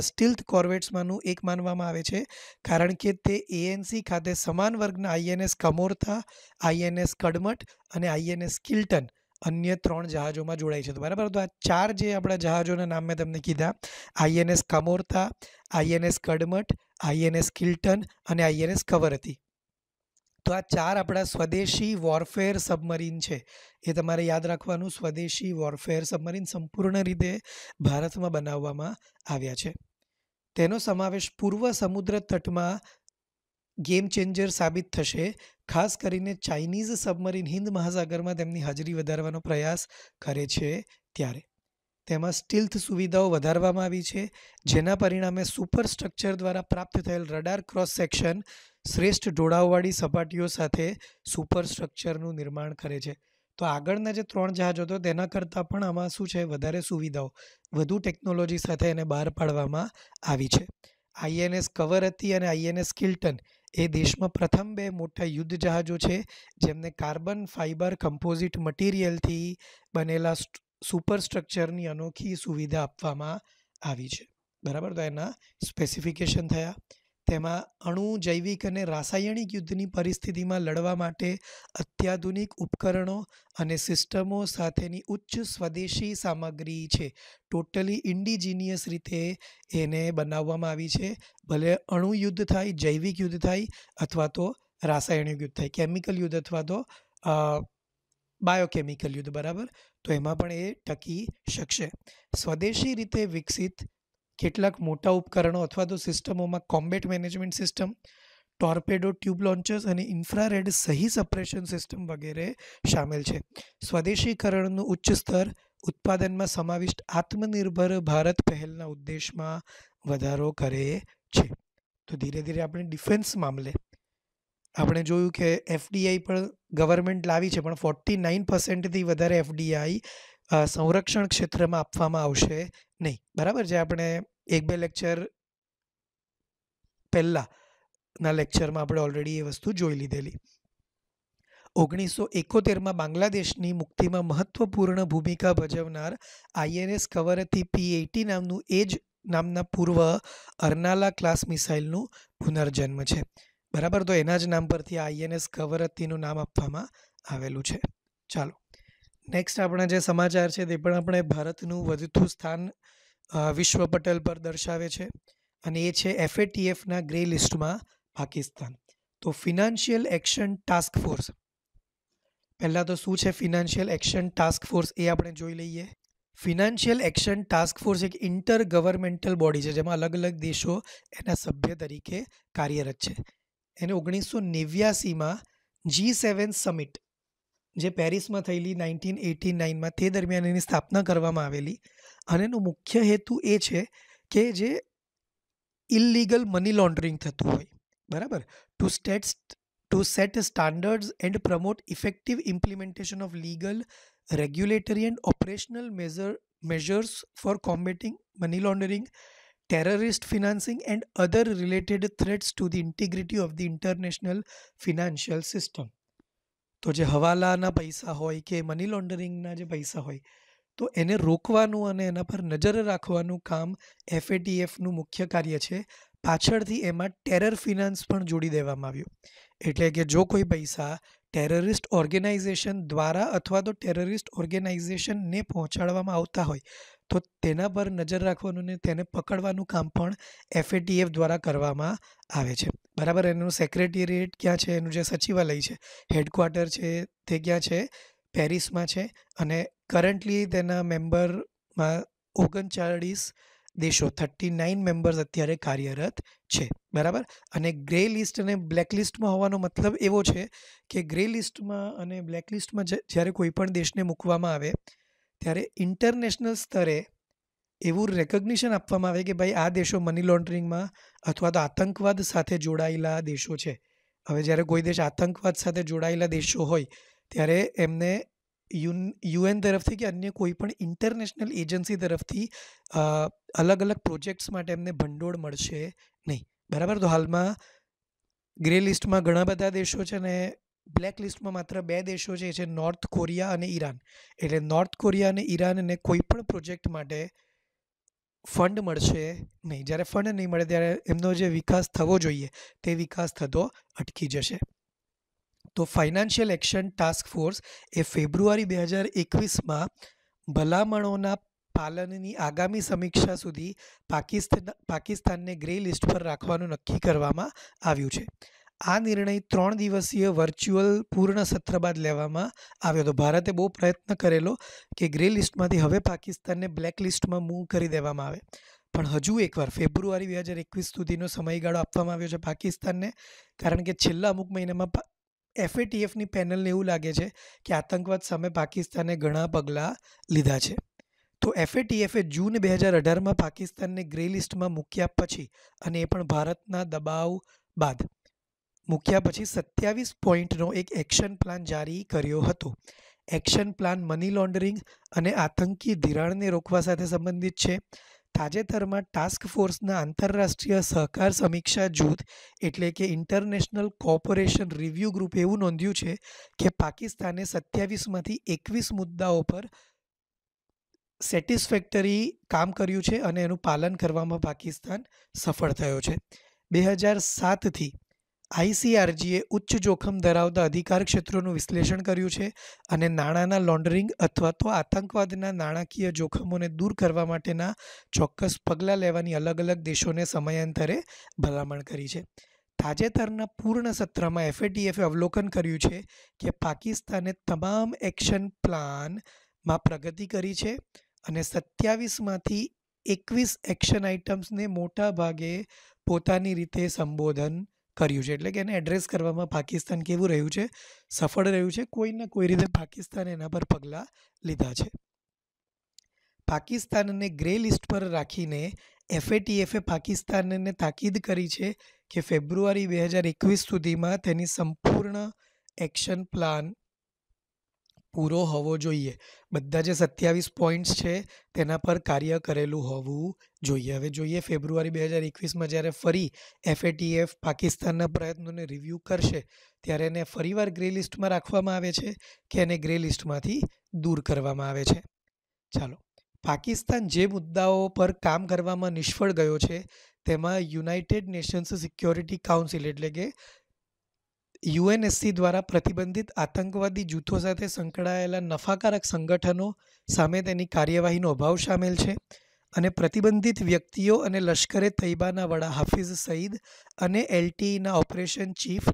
સ્ટીલ્થ કોર્વેટ્સમાંનું એક માનવામાં આવે છે કારણ કે તે એએનસી ખાતે સમાન વર્ગના આઈએનએસ કમોરથા આઈએનએસ કડમટ અને આઈએનએસ કિલ્ટન અન્ય ત્રણ જહાજોમાં જોડાઈ છે તો બરાબર તો આ ચાર જે આપણા જહાજોના નામ મેં તમને કીધા INS Kamorta INS Kadmatt INS Kiltan અને આઈએનએસ કવરતી તો આ ચાર આપણા સ્વદેશી વોરફેર સબમરીન છે એ તમારે યાદ રાખવાનું સ્વદેશી વોરફેર સબમરીન સંપૂર્ણ રીતે ભારતમાં બનાવવામાં આવ્યા છે તેનો સમાવેશ પૂર્વ સમુદ્ર તટમાં ગેમ ચેન્જર સાબિત થશે ખાસ કરીને ચાઇનીઝ સબમરીન હિન્દ મહાસાગરમાં તેમની હાજરી વધારવાનો પ્રયાસ કરે છે ત્યારે તેમાં સ્ટીલ્થ સુવિધાઓ વધારવામાં આવી છે જેના પરિણામે સુપર સ્ટ્રક્ચર દ્વારા પ્રાપ્ત થયેલ રડાર ક્રોસ સેક્શન શ્રેષ્ઠ ઢોળાવવાળી સપાટીઓ સાથે સુપર સ્ટ્રક્ચરનું નિર્માણ કરે છે તો આગળના જે ત્રણ જહાજો હતો તેના કરતાં પણ આમાં શું છે વધારે સુવિધાઓ વધુ ટેકનોલોજી સાથે એને બહાર પાડવામાં આવી છે આઈએનએસ કવર હતી અને આઈએનએસ કિલ્ટન એ દેશમાં પ્રથમ બે મોટા યુદ્ધ જહાજો છે જેમને કાર્બન ફાઇબર કમ્પોઝિટ મટીરિયલથી બનેલા સુપર સ્ટ્રક્ચરની અનોખી સુવિધા આપવામાં આવી છે બરાબર તો એના સ્પેસિફિકેશન થયા તેમાં અણુ જૈવિક અને રાસાયણિક યુદ્ધની પરિસ્થિતિમાં લડવા માટે અત્યાધુનિક ઉપકરણો અને સિસ્ટમો સાથેની ઉચ્ચ સ્વદેશી સામગ્રી છે ટોટલી ઇન્ડિજિનિયસ રીતે એને બનાવવામાં આવી છે ભલે અણુ યુદ્ધ થાય જૈવિક યુદ્ધ થાય અથવા તો રાસાયણિક યુદ્ધ થાય કેમિકલ યુદ્ધ અથવા તો બાયોકેમિકલ યુદ્ધ બરાબર તો એમાં પણ એ ટકી શકશે સ્વદેશી રીતે વિકસિત કેટલાક મોટા ઉપકરણો અથવા તો સિસ્ટમોમાં combat management system torpedo tube launchers અને ઇન્ફ્રારેડ સહી સપરેશન સિસ્ટમ વગેરે સામેલ છે સ્વદેશીકરણનું ઉચ્ચ સ્તર ઉત્પાદનમાં સમાવિષ્ટ આત્મનિર્ભર ભારત પહેલના ઉદ્દેશમાં વધારો કરે છે તો ધીરે ધીરે આપણે ડિફેન્સ મામલે આપણે જોયું કે એફડીઆઈ પણ ગવર્મેન્ટ લાવી છે પણ ફોર્ટી નાઇન પર્સન્ટથી વધારે એફડીઆઈ સંરક્ષણ ક્ષેત્રમાં આપવામાં આવશે નહીં બરાબર જે આપણે એક બે લેક્ચર પહેલાંના લેક્ચરમાં આપણે ઓલરેડી એ વસ્તુ જોઈ લીધેલી ઓગણીસો એકોતેરમાં બાંગ્લાદેશની મુક્તિમાં મહત્વપૂર્ણ ભૂમિકા ભજવનાર આઈએનએસ કવરતી પી એટી નામનું એ જ નામના પૂર્વ અર્નાલા ક્લાસ મિસાઇલનું પુનર્જન્મ છે બરાબર તો એના જ નામ પરથી આઈએનએસ કવરતીનું નામ આપવામાં આવેલું છે ચાલો નેક્સ્ટ આપણા જે સમાચાર છે તે પણ આપણે ભારતનું વધતું સ્થાન વિશ્વ પટલ પર દર્શાવે છે અને એ છે એફએટીએફના ગ્રે લિસ્ટમાં પાકિસ્તાન તો ફિનાન્શિયલ એક્શન ટાસ્ક ફોર્સ પહેલાં તો શું છે ફિનાન્શિયલ એક્શન ટાસ્ક ફોર્સ એ આપણે જોઈ લઈએ ફિનાન્શિયલ એક્શન ટાસ્ક ફોર્સ એક ઇન્ટર ગવર્મેન્ટલ બોડી છે જેમાં અલગ અલગ દેશો એના સભ્ય તરીકે કાર્યરત છે એને ઓગણીસો નેવ્યાસીમાં જી સેવન સમિટ જે પેરિસમાં થયેલી નાઇન્ટીન એટી નાઇનમાં તે દરમિયાન એની સ્થાપના કરવામાં આવેલી અને એનો મુખ્ય હેતુ એ છે કે જે ઇલીગલ મની લોન્ડરિંગ થતું હોય બરાબર to states to set standards and promote effective implementation of legal regulatory and operational measure measures for combating money laundering terrorist financing and other related threats to the integrity of the international financial system તો જે હવાલાના પૈસા હોય કે money લોન્ડરિંગના જે પૈસા હોય તો એને રોકવાનું અને એના પર નજર રાખવાનું કામ એફએટીએફનું મુખ્ય કાર્ય છે પાછળથી એમાં ટેરર ફિનાન્સ પણ જોડી દેવામાં આવ્યું એટલે કે જો કોઈ પૈસા ટેરરિસ્ટ ઓર્ગેનાઇઝેશન દ્વારા અથવા તો ટેરરિસ્ટ ઓર્ગેનાઇઝેશનને પહોંચાડવામાં આવતા હોય તો તેના પર નજર રાખવાનું ને તેને પકડવાનું કામ પણ એફએટીએફ દ્વારા કરવામાં આવે છે બરાબર એનું સેક્રેટેરિયેટ ક્યાં છે એનું જે સચિવાલય છે હેડક્વાર્ટર છે તે ક્યાં છે પેરિસમાં છે અને કરન્ટલી તેના મેમ્બરમાં ઓગણચાળીસ દેશો થર્ટી નાઇન મેમ્બર્સ અત્યારે કાર્યરત છે બરાબર અને ગ્રે લિસ્ટ અને બ્લેક લિસ્ટમાં હોવાનો મતલબ એવો છે કે ગ્રે લિસ્ટમાં અને બ્લેક લિસ્ટમાં જ્યારે કોઈ પણ દેશને મૂકવામાં આવે ત્યારે ઇન્ટરનેશનલ સ્તરે એવું રેકોગ્નિશન આપવામાં આવે કે ભાઈ આ દેશો મની લોન્ડરિંગમાં અથવા તો આતંકવાદ સાથે જોડાયેલા દેશો છે હવે જ્યારે કોઈ દેશ આતંકવાદ સાથે જોડાયેલા દેશો હોય ત્યારે એમને યુન યુએન તરફથી કે અન્ય કોઈ પણ ઇન્ટરનેશનલ એજન્સી તરફથી અલગ અલગ પ્રોજેક્ટ્સ માટે એમને ભંડોળ મળશે નહીં બરાબર તો હાલમાં ગ્રે લિસ્ટમાં ઘણા બધા દેશો છે ને બ્લેક લિસ્ટમાં માત્ર બે દેશો છે છે નોર્થ કોરિયા અને ઈરાન એટલે નોર્થ કોરિયા અને ઈરાનને કોઈ પણ પ્રોજેક્ટ માટે ફંડ મળશે નહીં જ્યારે ફંડ નહીં મળે ત્યારે એમનો જે વિકાસ થવો જોઈએ તે વિકાસ થતો અટકી જશે તો ફાઇનાન્શિયલ એક્શન ટાસ્ક ફોર્સ એ ફેબ્રુઆરી બે હજાર એકવીસમાં ભલામણોના પાલનની આગામી સમીક્ષા સુધી પાકિસ્તાન પાકિસ્તાનને ગ્રે લિસ્ટ પર રાખવાનું નક્કી કરવામાં આવ્યું છે આ નિર્ણય ત્રણ દિવસીય વર્ચ્યુઅલ પૂર્ણ સત્ર બાદ લેવામાં આવ્યો હતો ભારતે બહુ પ્રયત્ન કરેલો કે ગ્રે લિસ્ટમાંથી હવે પાકિસ્તાનને બ્લેક લિસ્ટમાં મૂવ કરી દેવામાં આવે પણ હજુ એકવાર ફેબ્રુઆરી બે હજાર એકવીસ સુધીનો સમયગાળો આપવામાં આવ્યો છે પાકિસ્તાનને કારણ કે છેલ્લા અમુક મહિનામાં એફએટીએફની પેનલને એવું લાગે છે કે આતંકવાદ સામે પાકિસ્તાને ઘણા પગલાં લીધા છે તો એફએટીએફે જૂન બે હજાર અઢારમાં પાકિસ્તાનને ગ્રે લિસ્ટમાં મૂક્યા પછી અને એ પણ ભારતના દબાવ બાદ મૂક્યા પછી સત્યાવીસ પોઈન્ટનો એક એક્શન પ્લાન જારી કર્યો હતો એક્શન પ્લાન મની લોન્ડરિંગ અને આતંકી ધિરાણને રોકવા સાથે સંબંધિત છે તાજેતરમાં ટાસ્ક ફોર્સના આંતરરાષ્ટ્રીય સહકાર સમીક્ષા જૂથ એટલે કે ઇન્ટરનેશનલ કોઓપરેશન રિવ્યૂ ગ્રુપ એવું નોંધ્યું છે કે પાકિસ્તાને સત્યાવીસમાંથી એકવીસ મુદ્દાઓ પર સેટિસ્ફેક્ટરી કામ કર્યું છે અને એનું પાલન કરવામાં પાકિસ્તાન સફળ થયો છે બે હજાર સાતથી આઈસીઆરજીએ ઉચ્ચ જોખમ ધરાવતા અધિકાર ક્ષેત્રોનું વિશ્લેષણ કર્યું છે અને નાણાંના લોન્ડરિંગ અથવા તો આતંકવાદના નાણાકીય જોખમોને દૂર કરવા માટેના ચોક્કસ પગલાં લેવાની અલગ અલગ દેશોને સમયાંતરે ભલામણ કરી છે તાજેતરના પૂર્ણ સત્રમાં એફએટીએફે અવલોકન કર્યું છે કે પાકિસ્તાને તમામ એક્શન પ્લાનમાં પ્રગતિ કરી છે અને સત્યાવીસમાંથી એકવીસ એક્શન આઇટમ્સને મોટા ભાગે પોતાની રીતે સંબોધન કર્યું છે એટલે કે એને એડ્રેસ કરવામાં પાકિસ્તાન કેવું રહ્યું છે સફળ રહ્યું છે કોઈને કોઈ રીતે પાકિસ્તાને એના પર પગલાં લીધા છે પાકિસ્તાનને ગ્રે લિસ્ટ પર રાખીને એફએટીએફે પાકિસ્તાનને તાકીદ કરી છે કે ફેબ્રુઆરી બે હજાર એકવીસ સુધીમાં તેની સંપૂર્ણ એક્શન પ્લાન પૂરો હોવો જોઈએ બધા જે સત્યાવીસ પોઈન્ટ્સ છે તેના પર કાર્ય કરેલું હોવું જોઈએ હવે જોઈએ ફેબ્રુઆરી બે હજાર એકવીસમાં જ્યારે ફરી એફએટીએફ પાકિસ્તાનના પ્રયત્નોને રિવ્યૂ કરશે ત્યારે એને ફરીવાર ગ્રે લિસ્ટમાં રાખવામાં આવે છે કે એને ગ્રે લિસ્ટમાંથી દૂર કરવામાં આવે છે ચાલો પાકિસ્તાન જે મુદ્દાઓ પર કામ કરવામાં નિષ્ફળ ગયો છે તેમાં યુનાઇટેડ નેશન્સ સિક્યોરિટી કાઉન્સિલ એટલે કે યુએનએસસી દ્વારા પ્રતિબંધિત આતંકવાદી જૂથો સાથે સંકળાયેલા નફાકારક સંગઠનો સામે તેની કાર્યવાહીનો અભાવ સામેલ છે અને પ્રતિબંધિત વ્યક્તિઓ અને લશ્કરે તૈબાના વડા હાફિઝ સઈદ અને એલટીઈના ઓપરેશન ચીફ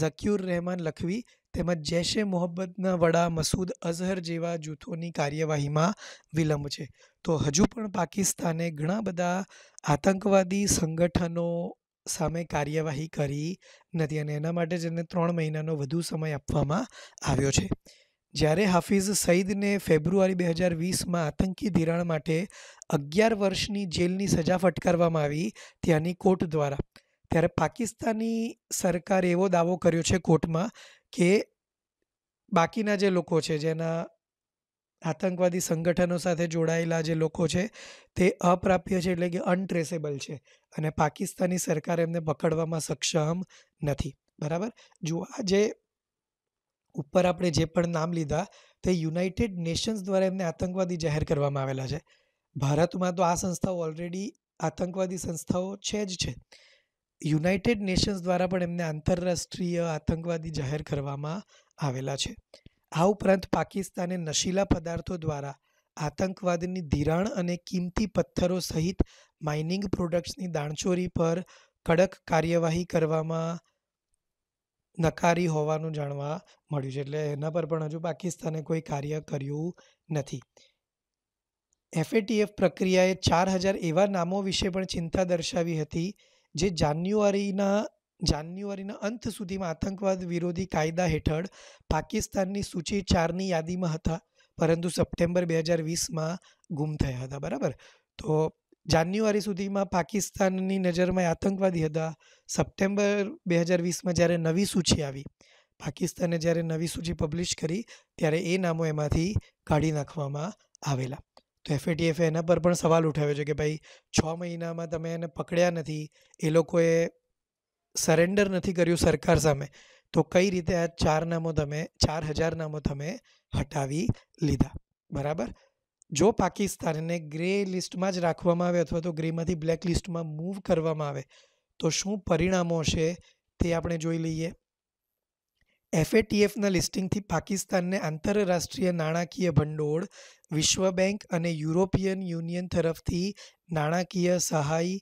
ઝકીયુર રહેમાન લખવી તેમજ જૈશ એ મોહબ્બતના વડા મસૂદ અઝહર જેવા જૂથોની કાર્યવાહીમાં વિલંબ છે તો હજુ પણ પાકિસ્તાને ઘણા બધા આતંકવાદી સંગઠનો સામે કાર્યવાહી કરી નથી અને એના માટે જ એને ત્રણ મહિનાનો વધુ સમય આપવામાં આવ્યો છે જ્યારે હાફિઝ સઈદને ફેબ્રુઆરી બે હજાર વીસમાં આતંકી ધિરાણ માટે અગિયાર વર્ષની જેલની સજા ફટકારવામાં આવી ત્યાંની કોર્ટ દ્વારા ત્યારે પાકિસ્તાની સરકારે એવો દાવો કર્યો છે કોર્ટમાં કે બાકીના જે લોકો છે જેના આતંકવાદી સંગઠનો સાથે જોડાયેલા જે લોકો છે તે અપ્રાપ્ય છે એટલે કે અનટ્રેસેબલ છે અને પાકિસ્તાની સરકાર એમને પકડવામાં સક્ષમ નથી બરાબર જો આ જે ઉપર આપણે જે પણ નામ લીધા તે યુનાઇટેડ નેશન્સ દ્વારા એમને આતંકવાદી જાહેર કરવામાં આવેલા છે ભારતમાં તો આ સંસ્થાઓ ઓલરેડી આતંકવાદી સંસ્થાઓ છે જ છે યુનાઇટેડ નેશન્સ દ્વારા પણ એમને આંતરરાષ્ટ્રીય આતંકવાદી જાહેર કરવામાં આવેલા છે આ ઉપરાંત પાકિસ્તાને નશીલા પદાર્થો દ્વારા આતંકવાદની ધિરાણ અને કિંમતી પથ્થરો સહિત માઇનિંગ પ્રોડક્ટ્સની દાણચોરી પર કડક કાર્યવાહી કરવામાં નકારી હોવાનું જાણવા મળ્યું છે એટલે એના પર પણ હજુ પાકિસ્તાને કોઈ કાર્ય કર્યું નથી એફએટીએફ પ્રક્રિયાએ ચાર હજાર એવા નામો વિશે પણ ચિંતા દર્શાવી હતી જે જાન્યુઆરીના જાન્યુઆરીના અંત સુધીમાં આતંકવાદ વિરોધી કાયદા હેઠળ પાકિસ્તાનની સૂચિ ચારની યાદીમાં હતા પરંતુ સપ્ટેમ્બર બે હજાર વીસમાં ગુમ થયા હતા બરાબર તો જાન્યુઆરી સુધીમાં પાકિસ્તાનની નજરમાં આતંકવાદી હતા સપ્ટેમ્બર બે હજાર વીસમાં જ્યારે નવી સૂચિ આવી પાકિસ્તાને જ્યારે નવી સૂચિ પબ્લિશ કરી ત્યારે એ નામો એમાંથી કાઢી નાખવામાં આવેલા તો એફએટીએફે એના પર પણ સવાલ ઉઠાવ્યો છે કે ભાઈ છ મહિનામાં તમે એને પકડ્યા નથી એ લોકોએ સરેન્ડર નથી કર્યું સરકાર સામે તો કઈ રીતે આ ચાર નામો તમે ચાર હજાર નામો તમે હટાવી લીધા બરાબર જો પાકિસ્તાનને ગ્રે લિસ્ટમાં જ રાખવામાં આવે અથવા તો ગ્રેમાંથી બ્લેક લિસ્ટમાં મૂવ કરવામાં આવે તો શું પરિણામો હશે તે આપણે જોઈ લઈએ એફએટીએફના લિસ્ટિંગથી પાકિસ્તાનને આંતરરાષ્ટ્રીય નાણાકીય ભંડોળ વિશ્વ બેંક અને યુરોપિયન યુનિયન તરફથી નાણાકીય સહાય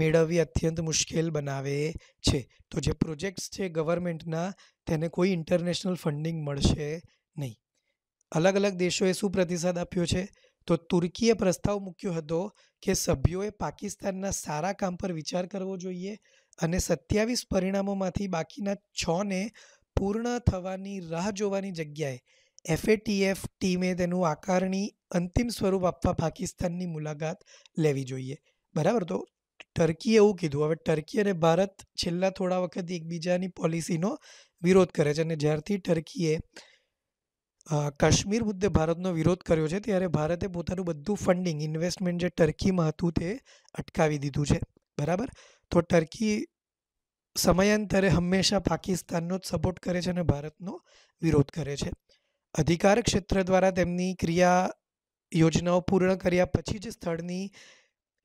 મેળવવી અત્યંત મુશ્કેલ બનાવે છે તો જે પ્રોજેક્ટ્સ છે ગવર્મેન્ટના તેને કોઈ ઇન્ટરનેશનલ ફંડિંગ મળશે નહીં અલગ અલગ દેશોએ શું પ્રતિસાદ આપ્યો છે તો તુર્કીએ પ્રસ્તાવ મૂક્યો હતો કે સભ્યોએ પાકિસ્તાનના સારા કામ પર વિચાર કરવો જોઈએ અને સત્યાવીસ પરિણામોમાંથી બાકીના છને પૂર્ણ થવાની રાહ જોવાની જગ્યાએ એફએટીએફ ટીમે તેનું આકારણી અંતિમ સ્વરૂપ આપવા પાકિસ્તાનની મુલાકાત લેવી જોઈએ બરાબર તો ટર્કીએ એવું કીધું હવે ટર્કી અને ભારત છેલ્લા થોડા વખત એકબીજાની પોલિસીનો વિરોધ કરે છે અને જ્યારથી ટર્કીએ કાશ્મીર મુદ્દે ભારતનો વિરોધ કર્યો છે ત્યારે ભારતે પોતાનું બધું ફંડિંગ ઇન્વેસ્ટમેન્ટ જે ટર્કીમાં હતું તે અટકાવી દીધું છે બરાબર તો ટર્કી સમયાંતરે હંમેશા પાકિસ્તાનનો જ સપોર્ટ કરે છે અને ભારતનો વિરોધ કરે છે અધિકાર ક્ષેત્ર દ્વારા તેમની ક્રિયા યોજનાઓ પૂર્ણ કર્યા પછી જ સ્થળની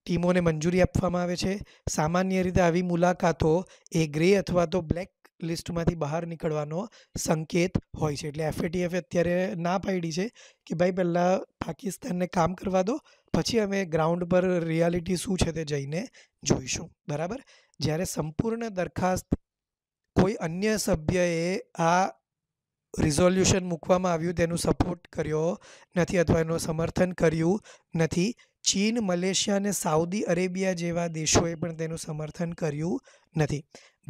ટીમોને મંજૂરી આપવામાં આવે છે સામાન્ય રીતે આવી મુલાકાતો એ ગ્રે અથવા તો બ્લેક લિસ્ટમાંથી બહાર નીકળવાનો સંકેત હોય છે એટલે એફએટીએફે અત્યારે ના પાડી છે કે ભાઈ પહેલાં પાકિસ્તાનને કામ કરવા દો પછી અમે ગ્રાઉન્ડ પર રિયાલિટી શું છે તે જઈને જોઈશું બરાબર જ્યારે સંપૂર્ણ દરખાસ્ત કોઈ અન્ય સભ્યએ આ રિઝોલ્યુશન મૂકવામાં આવ્યું તેનું સપોર્ટ કર્યો નથી અથવા એનું સમર્થન કર્યું નથી ચીન મલેશિયા અને સાઉદી અરેબિયા જેવા દેશોએ પણ તેનું સમર્થન કર્યું નથી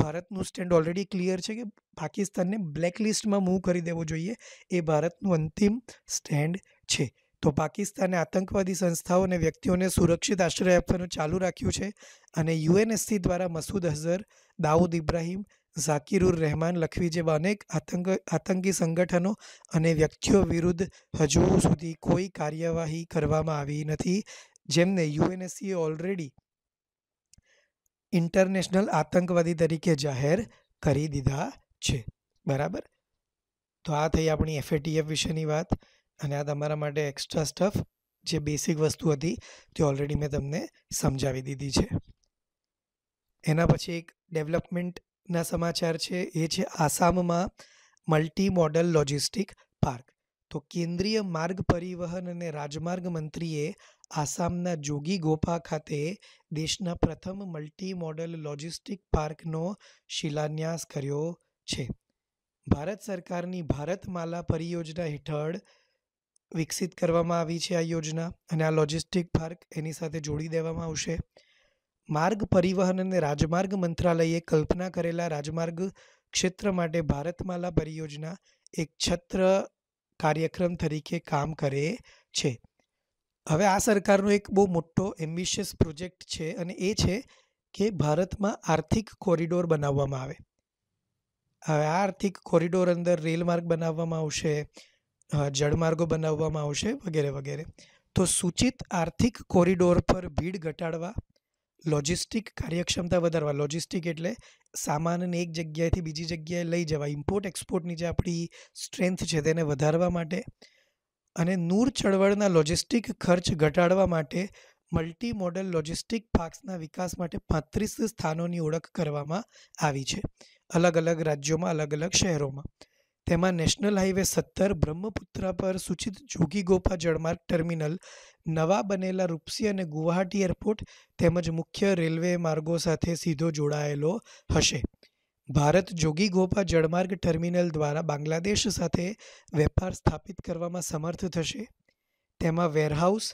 ભારતનું સ્ટેન્ડ ઓલરેડી ક્લિયર છે કે પાકિસ્તાનને બ્લેકલિસ્ટમાં મૂવ કરી દેવો જોઈએ એ ભારતનું અંતિમ સ્ટેન્ડ છે તો પાકિસ્તાને આતંકવાદી સંસ્થાઓ અને વ્યક્તિઓને સુરક્ષિત આશ્રય આપવાનું ચાલુ રાખ્યું છે અને યુએનએસસી દ્વારા મસૂદ અઝહર દાઉદ ઇબ્રાહીમ ઝાકિર ઉર રહેમાન લખવી જેવા અનેક આતંક આતંકી સંગઠનો અને વ્યક્તિઓ વિરુદ્ધ હજુ સુધી કોઈ કાર્યવાહી કરવામાં આવી નથી જેમને યુએનએસસીએ ઓલરેડી ઇન્ટરનેશનલ આતંકવાદી તરીકે જાહેર કરી દીધા છે બરાબર તો આ થઈ આપણી એફએટીએફ વિશેની વાત અને આ તમારા માટે એક્સ્ટ્રા સ્ટફ જે બેસિક વસ્તુ હતી તે ઓલરેડી મેં તમને સમજાવી દીધી છે એના પછી એક ડેવલપમેન્ટ ના સમાચાર છે એ છે આસામમાં મલ્ટી મોડલ લોજિસ્ટિક પાર્ક તો કેન્દ્રીય માર્ગ પરિવહન અને રાજમાર્ગ મંત્રીએ આસામના જોગી ગોપા ખાતે દેશના પ્રથમ મલ્ટી મોડલ લોજિસ્ટિક પાર્કનો શિલાન્યાસ કર્યો છે ભારત સરકારની ભારતમાલા પરિયોજના હેઠળ વિકસિત કરવામાં આવી છે આ યોજના અને આ લોજિસ્ટિક પાર્ક એની સાથે જોડી દેવામાં આવશે માર્ગ પરિવહન અને રાજમાર્ગ મંત્રાલયે કલ્પના કરેલા રાજમાર્ગ ક્ષેત્ર માટે ભારતમાલા પરિયોજના એક છત્ર કાર્યક્રમ તરીકે કામ કરે છે હવે આ સરકારનો એક બહુ મોટો એમ્બિશિયસ પ્રોજેક્ટ છે અને એ છે કે ભારતમાં આર્થિક કોરિડોર બનાવવામાં આવે હવે આ આર્થિક કોરિડોર અંદર રેલ માર્ગ બનાવવામાં આવશે જળમાર્ગો બનાવવામાં આવશે વગેરે વગેરે તો સૂચિત આર્થિક કોરિડોર પર ભીડ ઘટાડવા લોજિસ્ટિક કાર્યક્ષમતા વધારવા લોજિસ્ટિક એટલે સામાનને એક જગ્યાએથી બીજી જગ્યાએ લઈ જવા ઇમ્પોર્ટ એક્સપોર્ટની જે આપણી સ્ટ્રેન્થ છે તેને વધારવા માટે અને નૂર ચળવળના લોજિસ્ટિક ખર્ચ ઘટાડવા માટે મલ્ટી મોડલ લોજિસ્ટિક પાર્ક્સના વિકાસ માટે પાંત્રીસ સ્થાનોની ઓળખ કરવામાં આવી છે અલગ અલગ રાજ્યોમાં અલગ અલગ શહેરોમાં તેમાં નેશનલ હાઈવે સત્તર બ્રહ્મપુત્રા પર સૂચિત જોગીગોપા જળમાર્ગ ટર્મિનલ નવા બનેલા રૂપસી અને ગુવાહાટી એરપોર્ટ તેમજ મુખ્ય રેલવે માર્ગો સાથે સીધો જોડાયેલો હશે ભારત જોગીગોપા જળમાર્ગ ટર્મિનલ દ્વારા બાંગ્લાદેશ સાથે વેપાર સ્થાપિત કરવામાં સમર્થ થશે તેમાં વેરહાઉસ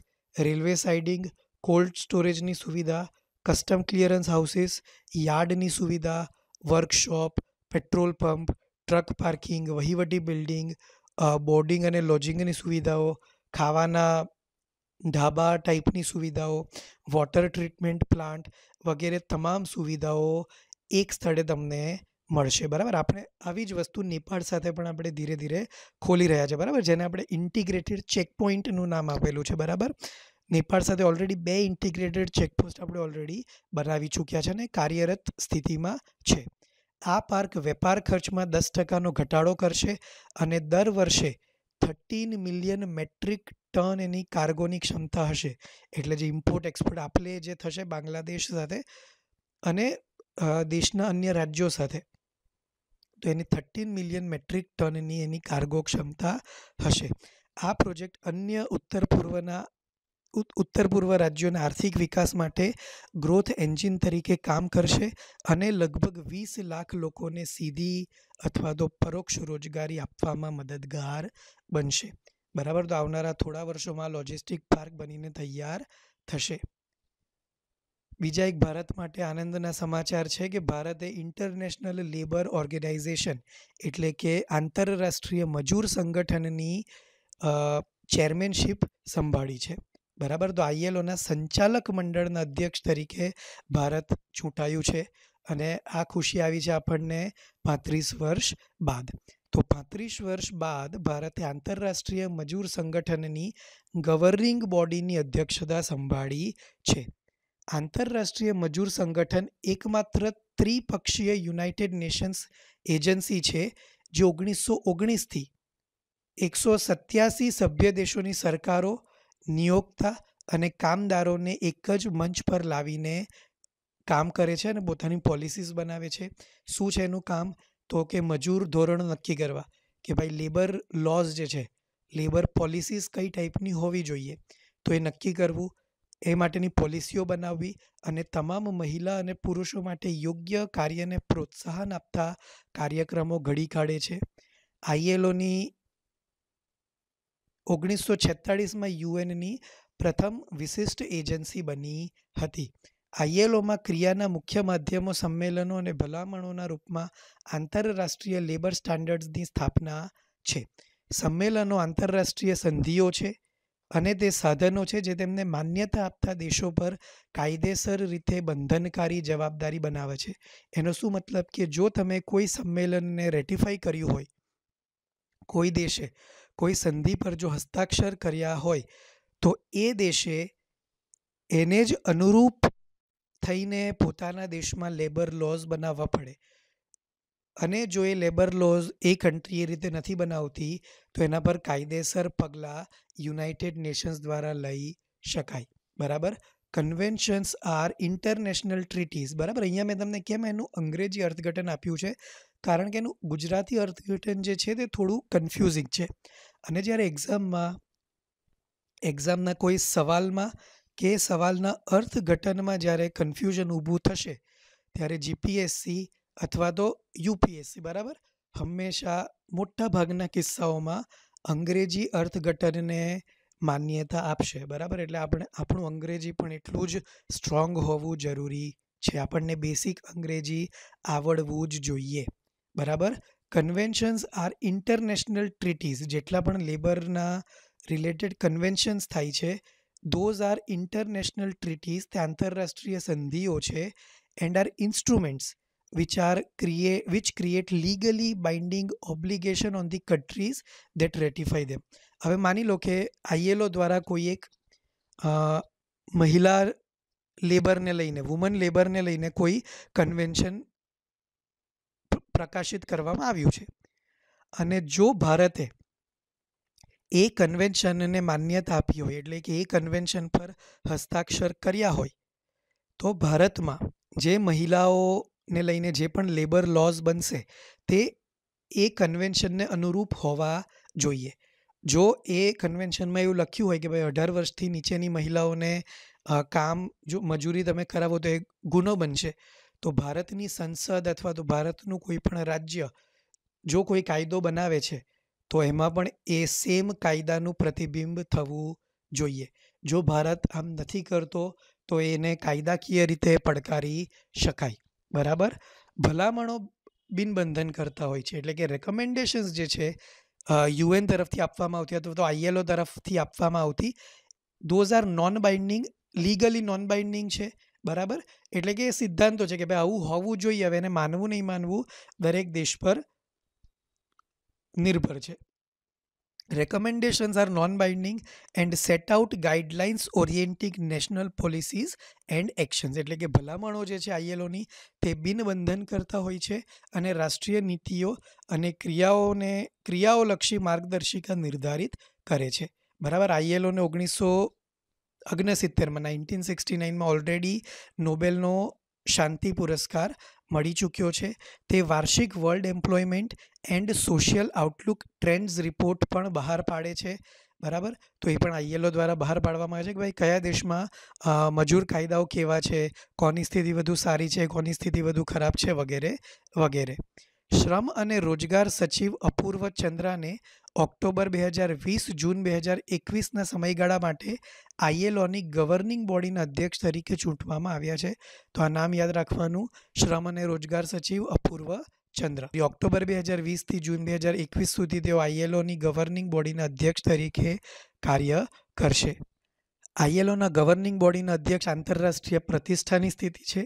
રેલવે સાઇડિંગ કોલ્ડ સ્ટોરેજની સુવિધા કસ્ટમ ક્લિયરન્સ હાઉસીસ યાર્ડની સુવિધા workshop petrol pump truck parking વહીવટી બિલ્ડિંગ બોર્ડિંગ અને લોજિંગની સુવિધાઓ ખાવાના ઢાબા ટાઈપની સુવિધાઓ વોટર ટ્રીટમેન્ટ પ્લાન્ટ વગેરે તમામ સુવિધાઓ એક સ્થળે તમને મળશે બરાબર આપણે આવી જ વસ્તુ નેપાળ સાથે પણ આપણે ધીરે ધીરે ખોલી રહ્યા છે બરાબર જેને આપણે ઇન્ટિગ્રેટેડ ચેકપોઇન્ટનું નામ આપેલું છે બરાબર નેપાળ સાથે ઓલરેડી બે ઇન્ટિગ્રેટેડ ચેકપોસ્ટ આપણે ઓલરેડી બનાવી ચૂક્યા છે અને કાર્યરત સ્થિતિમાં છે આ પાર્ક વેપાર ખર્ચમાં દસ ટકાનો ઘટાડો કરશે અને દર વર્ષે થર્ટીન મિલિયન મેટ્રિક ટન એની કાર્ગોની ક્ષમતા હશે એટલે જે ઇમ્પોર્ટ એક્સપોર્ટ આપલે જે થશે બાંગ્લાદેશ સાથે અને દેશના અન્ય રાજ્યો સાથે તો એની થર્ટીન મિલિયન મેટ્રિક ટનની એની કાર્ગો ક્ષમતા હશે આ પ્રોજેક્ટ અન્ય ઉત્તર પૂર્વના ઉત્તર પૂર્વ રાજ્યોના આર્થિક વિકાસ માટે ગ્રોથ એન્જિન તરીકે કામ કરશે અને લગભગ વીસ લાખ લોકોને સીધી અથવા તો પરોક્ષ રોજગારી આપવામાં મદદગાર બનશે બરાબર તો આવનારા થોડા વર્ષોમાં લોજિસ્ટિક પાર્ક બનીને તૈયાર થશે બીજા એક ભારત માટે આનંદના સમાચાર છે કે ભારતે ઇન્ટરનેશનલ લેબર ઓર્ગેનાઇઝેશન એટલે કે આંતરરાષ્ટ્રીય મજૂર સંગઠનની ચેરમેનશીપ સંભાળી છે બરાબર તો આઈએલઓના સંચાલક મંડળના અધ્યક્ષ તરીકે ભારત ચૂંટાયું છે અને આ ખુશી આવી છે આપણને પાંત્રીસ વર્ષ બાદ તો પાંત્રીસ વર્ષ બાદ ભારતે આંતરરાષ્ટ્રીય મજૂર સંગઠનની ગવર્નિંગ બોડીની અધ્યક્ષતા સંભાળી છે આંતરરાષ્ટ્રીય મજૂર સંગઠન એકમાત્ર ત્રિપક્ષીય યુનાઇટેડ નેશન્સ એજન્સી છે જે ઓગણીસો ઓગણીસથી એકસો સત્યાસી સભ્ય દેશોની સરકારો નિયોક્તા અને કામદારોને એક જ મંચ પર લાવીને કામ કરે છે અને પોતાની પોલિસીસ બનાવે છે શું છે એનું કામ તો કે મજૂર ધોરણ નક્કી કરવા કે ભાઈ લેબર લોઝ જે છે લેબર પોલિસીસ કઈ ટાઈપની હોવી જોઈએ તો એ નક્કી કરવું એ માટેની પોલિસીઓ બનાવવી અને તમામ મહિલા અને પુરુષો માટે યોગ્ય કાર્યને પ્રોત્સાહન આપતા કાર્યક્રમો ઘડી કાઢે છે આઈએલઓની ઓગણીસો છેતાળીસમાં યુએનની પ્રથમ વિશિષ્ટ એજન્સી બની હતી આઈએલઓમાં ક્રિયાના મુખ્ય માધ્યમો સંમેલનો અને ભલામણોના રૂપમાં આંતરરાષ્ટ્રીય લેબર સ્ટાન્ડર્ડ્સની સ્થાપના છે સંમેલનો આંતરરાષ્ટ્રીય સંધિઓ છે અને તે સાધનો છે જે તેમને માન્યતા આપતા દેશો પર કાયદેસર રીતે બંધનકારી જવાબદારી બનાવે છે એનો શું મતલબ કે જો તમે કોઈ સંમેલનને રેટિફાઈ કર્યું હોય કોઈ દેશે કોઈ સંધિ પર જો હસ્તાક્ષર કર્યા હોય તો એ દેશે એને જ અનુરૂપ થઈને પોતાના દેશમાં લેબર લોઝ બનાવવા પડે અને જો એ લેબર લોઝ એ કન્ટ્રી એ રીતે નથી બનાવતી તો એના પર કાયદેસર પગલાં યુનાઇટેડ નેશન્સ દ્વારા લઈ શકાય બરાબર કન્વેન્શન્સ આર ઇન્ટરનેશનલ ટ્રીટીઝ બરાબર અહીંયા મેં તમને કેમ એનું અંગ્રેજી અર્થઘટન આપ્યું છે કારણ કે એનું ગુજરાતી અર્થઘટન જે છે તે થોડું કન્ફ્યુઝિંગ છે અને જ્યારે એક્ઝામમાં એક્ઝામના કોઈ સવાલમાં કે સવાલના અર્થઘટનમાં જ્યારે કન્ફ્યુઝન ઊભું થશે ત્યારે જીપીએસસી અથવા તો યુપીએસસી બરાબર હંમેશા મોટાભાગના કિસ્સાઓમાં અંગ્રેજી અર્થઘટનને માન્યતા આપશે બરાબર એટલે આપણે આપણું અંગ્રેજી પણ એટલું જ સ્ટ્રોંગ હોવું જરૂરી છે આપણને બેસિક અંગ્રેજી આવડવું જ જોઈએ બરાબર કન્વેન્શન્સ આર ઇન્ટરનેશનલ ટ્રીટીઝ જેટલા પણ લેબરના રિલેટેડ કન્વેન્શન્સ થાય છે ધોઝ આર ઇન્ટરનેશનલ ટ્રીટીઝ તે આંતરરાષ્ટ્રીય સંધિઓ છે and are instruments which are create which create legally binding obligation on the countries that ratify them હવે માની લો કે આઈએલઓ દ્વારા કોઈ એક મહિલા લેબરને લઈને વુમન લેબરને લઈને કોઈ કન્વેન્શન પ્રકાશિત કરવામાં આવ્યું છે અને જો ભારતે એ કન્વેન્શનને માન્યતા આપી હોય એટલે કે એ કન્વેન્શન પર હસ્તાક્ષર કર્યા હોય તો ભારતમાં જે મહિલાઓને લઈને જે પણ લેબર લોઝ બનશે તે એ કન્વેન્શનને અનુરૂપ હોવા જોઈએ જો એ કન્વેન્શનમાં એવું લખ્યું હોય કે ભાઈ અઢાર વર્ષથી નીચેની મહિલાઓને કામ જો મજૂરી તમે કરાવો તો એ ગુનો બનશે તો ભારતની સંસદ અથવા તો ભારતનું કોઈ પણ રાજ્ય જો કોઈ કાયદો બનાવે છે તો એમાં પણ એ સેમ કાયદાનું પ્રતિબિંબ થવું જોઈએ જો ભારત આમ નથી કરતો તો એને કાયદાકીય રીતે પડકારી શકાય બરાબર ભલામણો બિનબંધન કરતા હોય છે એટલે કે રેકમેન્ડેશન્સ જે છે યુએન તરફથી આપવામાં આવતી અથવા તો આઈએલઓ તરફથી આપવામાં આવતી those are non binding legally non binding છે બરાબર એટલે કે એ સિદ્ધાંતો છે કે ભાઈ આવું હોવું જોઈએ હવે એને માનવું નહીં માનવું દરેક દેશ પર નિર્ભર છે recommendations are non binding and set out guidelines orienting national policies and actions એટલે કે ભલામણો જે છે આઈએલઓની તે બિનબંધન કરતા હોય છે અને રાષ્ટ્રીય નીતિઓ અને ક્રિયાઓને ક્રિયાઓલક્ષી માર્ગદર્શિકા નિર્ધારિત કરે છે બરાબર આઈએલઓને ઓગણીસો ઓગણસિત્તેરમાં નાઇન્ટીન સિક્સટી નાઇનમાં ઓલરેડી નોબેલનો શાંતિ પુરસ્કાર મળી ચૂક્યો છે તે વાર્ષિક world employment and social outlook trends report પણ બહાર પાડે છે બરાબર તો એ પણ આઈએલઓ દ્વારા બહાર પાડવામાં આવે છે કે ભાઈ કયા દેશમાં મજૂર કાયદાઓ કેવા છે કોની સ્થિતિ વધુ સારી છે કોની સ્થિતિ વધુ ખરાબ છે વગેરે વગેરે શ્રમ અને રોજગાર સચિવ અપૂર્વ ચંદ્રાને ઓક્ટોબર બે હજાર વીસ જૂન બે હજાર એકવીસના સમયગાળા માટે આઈએલઓની ગવર્નિંગ બોડીના અધ્યક્ષ તરીકે ચૂંટવામાં આવ્યા છે તો આ નામ યાદ રાખવાનું શ્રમ અને રોજગાર સચિવ અપૂર્વ ચંદ્ર ઓક્ટોબર બે હજાર વીસથી જૂન બે હજાર એકવીસ સુધી તેઓ આઈએલઓની ગવર્નિંગ બોડીના અધ્યક્ષ તરીકે કાર્ય કરશે આઈએલઓના ગવર્નિંગ બોડીના અધ્યક્ષ આંતરરાષ્ટ્રીય પ્રતિષ્ઠાની સ્થિતિ છે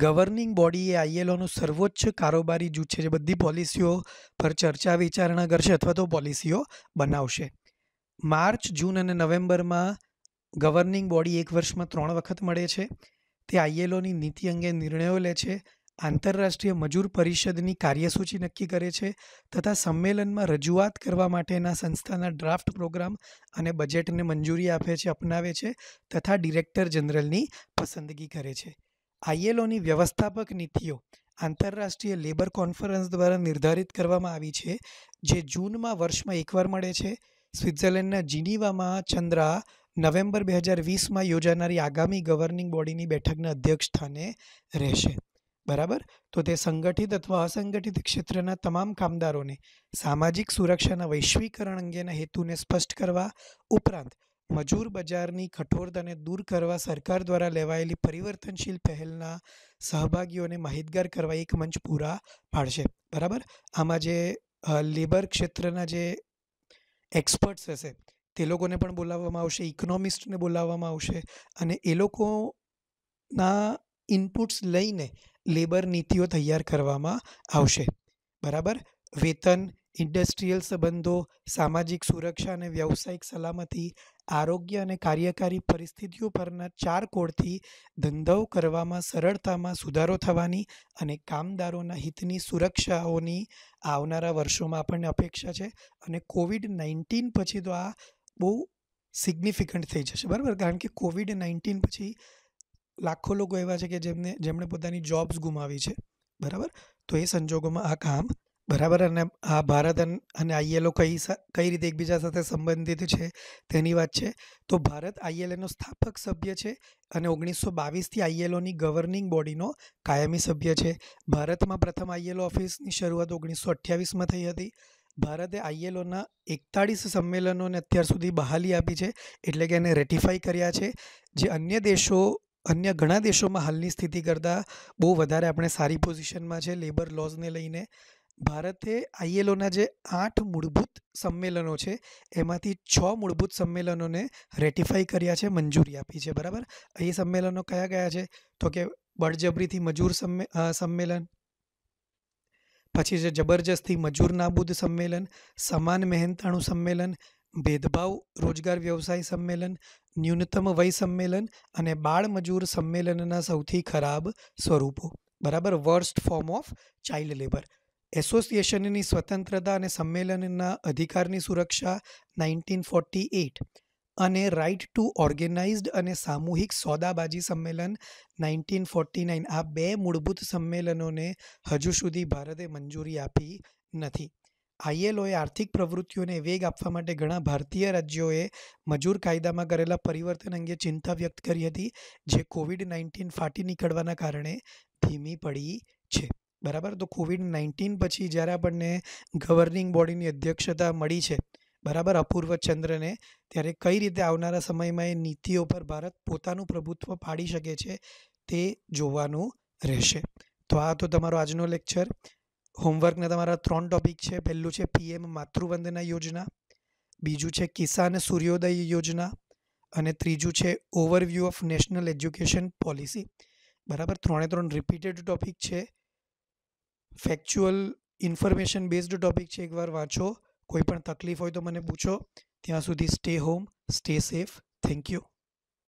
ગવર્નિંગ બોડી એ આઈએલઓનું સર્વોચ્ચ કારોબારી જૂથ છે જે બધી પોલિસીઓ પર ચર્ચા વિચારણા કરશે અથવા તો પોલિસીઓ બનાવશે માર્ચ જૂન અને નવેમ્બરમાં ગવર્નિંગ બોડી એક વર્ષમાં ત્રણ વખત મળે છે તે આઈએલઓની નીતિ અંગે નિર્ણયો લે છે આંતરરાષ્ટ્રીય મજૂર પરિષદની કાર્યસૂચિ નક્કી કરે છે તથા સંમેલનમાં રજૂઆત કરવા માટેના સંસ્થાના ડ્રાફ્ટ પ્રોગ્રામ અને બજેટને મંજૂરી આપે છે અપનાવે છે તથા ડિરેક્ટર જનરલની પસંદગી કરે છે આઈએલઓની વ્યવસ્થાપક નીતિઓ આંતરરાષ્ટ્રીય લેબર કોન્ફરન્સ દ્વારા નિર્ધારિત કરવામાં આવી છે જે જૂનમાં વર્ષમાં એકવાર મળે છે સ્વિટ્ઝર્લેન્ડના જીનીવામાં ચંદ્રા નવેમ્બર બે હજાર વીસમાં યોજાનારી આગામી ગવર્નિંગ બોડીની બેઠકના અધ્યક્ષ સ્થાને રહેશે બરાબર તો તે સંગઠિત અથવા અસંગઠિત ક્ષેત્રના તમામ કામદારોને સામાજિક સુરક્ષાના વૈશ્વિકરણ અંગેના હેતુને સ્પષ્ટ કરવા ઉપરાંત મજૂર બજારની કઠોરતાને દૂર કરવા સરકાર દ્વારા લેવાયેલી પરિવર્તનશીલ પહેલના સહભાગીઓને માહિતગાર કરવા એક મંચ પૂરા પાડશે બરાબર આમાં જે લેબર ક્ષેત્રના જે એક્સપર્ટ્સ હશે તે લોકોને પણ બોલાવવામાં આવશે ઇકોનોમિસ્ટને બોલાવવામાં આવશે અને એ લોકોના ઇનપુટ્સ લઈને લેબર નીતિઓ તૈયાર કરવામાં આવશે બરાબર વેતન ઇન્ડસ્ટ્રીયલ સંબંધો સામાજિક સુરક્ષા અને વ્યવસાયિક સલામતી આરોગ્ય અને કાર્યકારી પરિસ્થિતિઓ પરના ચાર કોડથી ધંધાઓ કરવામાં સરળતામાં સુધારો થવાની અને કામદારોના હિતની સુરક્ષાઓની આવનારા વર્ષોમાં આપણને અપેક્ષા છે અને કોવિડ નાઇન્ટીન પછી તો આ બહુ સિગ્નિફિકન્ટ થઈ જશે બરાબર કારણ કે કોવિડ નાઇન્ટીન પછી લાખો લોકો એવા છે કે જેમને જેમણે પોતાની જોબ્સ ગુમાવી છે બરાબર તો એ સંજોગોમાં આ કામ બરાબર અને આ ભારત અને આઈએલઓ કઈ કઈ રીતે એકબીજા સાથે સંબંધિત છે તેની વાત છે તો ભારત આઈએલએનો સ્થાપક સભ્ય છે અને ઓગણીસો બાવીસથી આઈએલઓની ગવર્નિંગ બોડીનો કાયમી સભ્ય છે ભારતમાં પ્રથમ આઈએલઓ ઓફિસની શરૂઆત ઓગણીસો અઠ્યાવીસમાં થઈ હતી ભારતે આઈએલઓના એકતાળીસ સંમેલનોને અત્યાર સુધી બહાલી આપી છે એટલે કે એને રેટિફાઈ કર્યા છે જે અન્ય દેશો અન્ય ઘણા દેશોમાં હાલની સ્થિતિ કરતાં બહુ વધારે આપણે સારી પોઝિશનમાં છે લેબર લોઝને લઈને ભારતે આઈએલઓના જે આઠ મૂળભૂત સંમેલનો છે એમાંથી છ મૂળભૂત સંમેલનોને રેટિફાઈ કર્યા છે મંજૂરી આપી છે બરાબર એ સંમેલનો કયા કયા છે તો કે બળજબરીથી મજૂર સંમેલન પછી જે જબરજસ્તી મજૂર નાબૂદ સંમેલન સમાન મહેનતાણું સંમેલન ભેદભાવ રોજગાર વ્યવસાય સંમેલન ન્યૂનતમ વય સંમેલન અને બાળ મજૂર સંમેલનના સૌથી ખરાબ સ્વરૂપો બરાબર worst form of child labour એસોસિએશનની સ્વતંત્રતા અને સંમેલનના અધિકારની સુરક્ષા નાઇન્ટીન ફોર્ટી એઇટ અને રાઇટ ટુ ઓર્ગેનાઇઝ્ડ અને સામૂહિક સોદાબાજી સંમેલન નાઇન્ટીન ફોર્ટી નાઇન આ બે મૂળભૂત સંમેલનોને હજુ સુધી ભારતે મંજૂરી આપી નથી આઈએલઓએ આર્થિક પ્રવૃત્તિઓને વેગ આપવા માટે ઘણા ભારતીય રાજ્યોએ મજૂર કાયદામાં કરેલા પરિવર્તન અંગે ચિંતા વ્યક્ત કરી હતી જે કોવિડ નાઇન્ટીન ફાટી નીકળવાના કારણે ધીમી પડી છે બરાબર તો કોવિડ નાઇન્ટીન પછી જ્યારે આપણને ગવર્નિંગ બોડીની અધ્યક્ષતા મળી છે બરાબર અપૂર્વ ચંદ્રને ત્યારે કઈ રીતે આવનારા સમયમાં એ નીતિઓ પર ભારત પોતાનું પ્રભુત્વ પાડી શકે છે તે જોવાનું રહેશે તો આ હતો તમારો આજનો લેક્ચર હોમવર્કના તમારા ત્રણ ટોપિક છે પહેલું છે પીએમ માતૃવંદના યોજના બીજું છે કિસાન સૂર્યોદય યોજના અને ત્રીજું છે overview of national education policy બરાબર ત્રણે ત્રણ રિપીટેડ ટોપિક છે ફેક્ચ્યુઅલ ઇન્ફોર્મેશન બેઝડ ટોપિક છે એકવાર વાંચો કોઈ પણ તકલીફ હોય તો મને પૂછો ત્યાં સુધી stay home stay safe thank you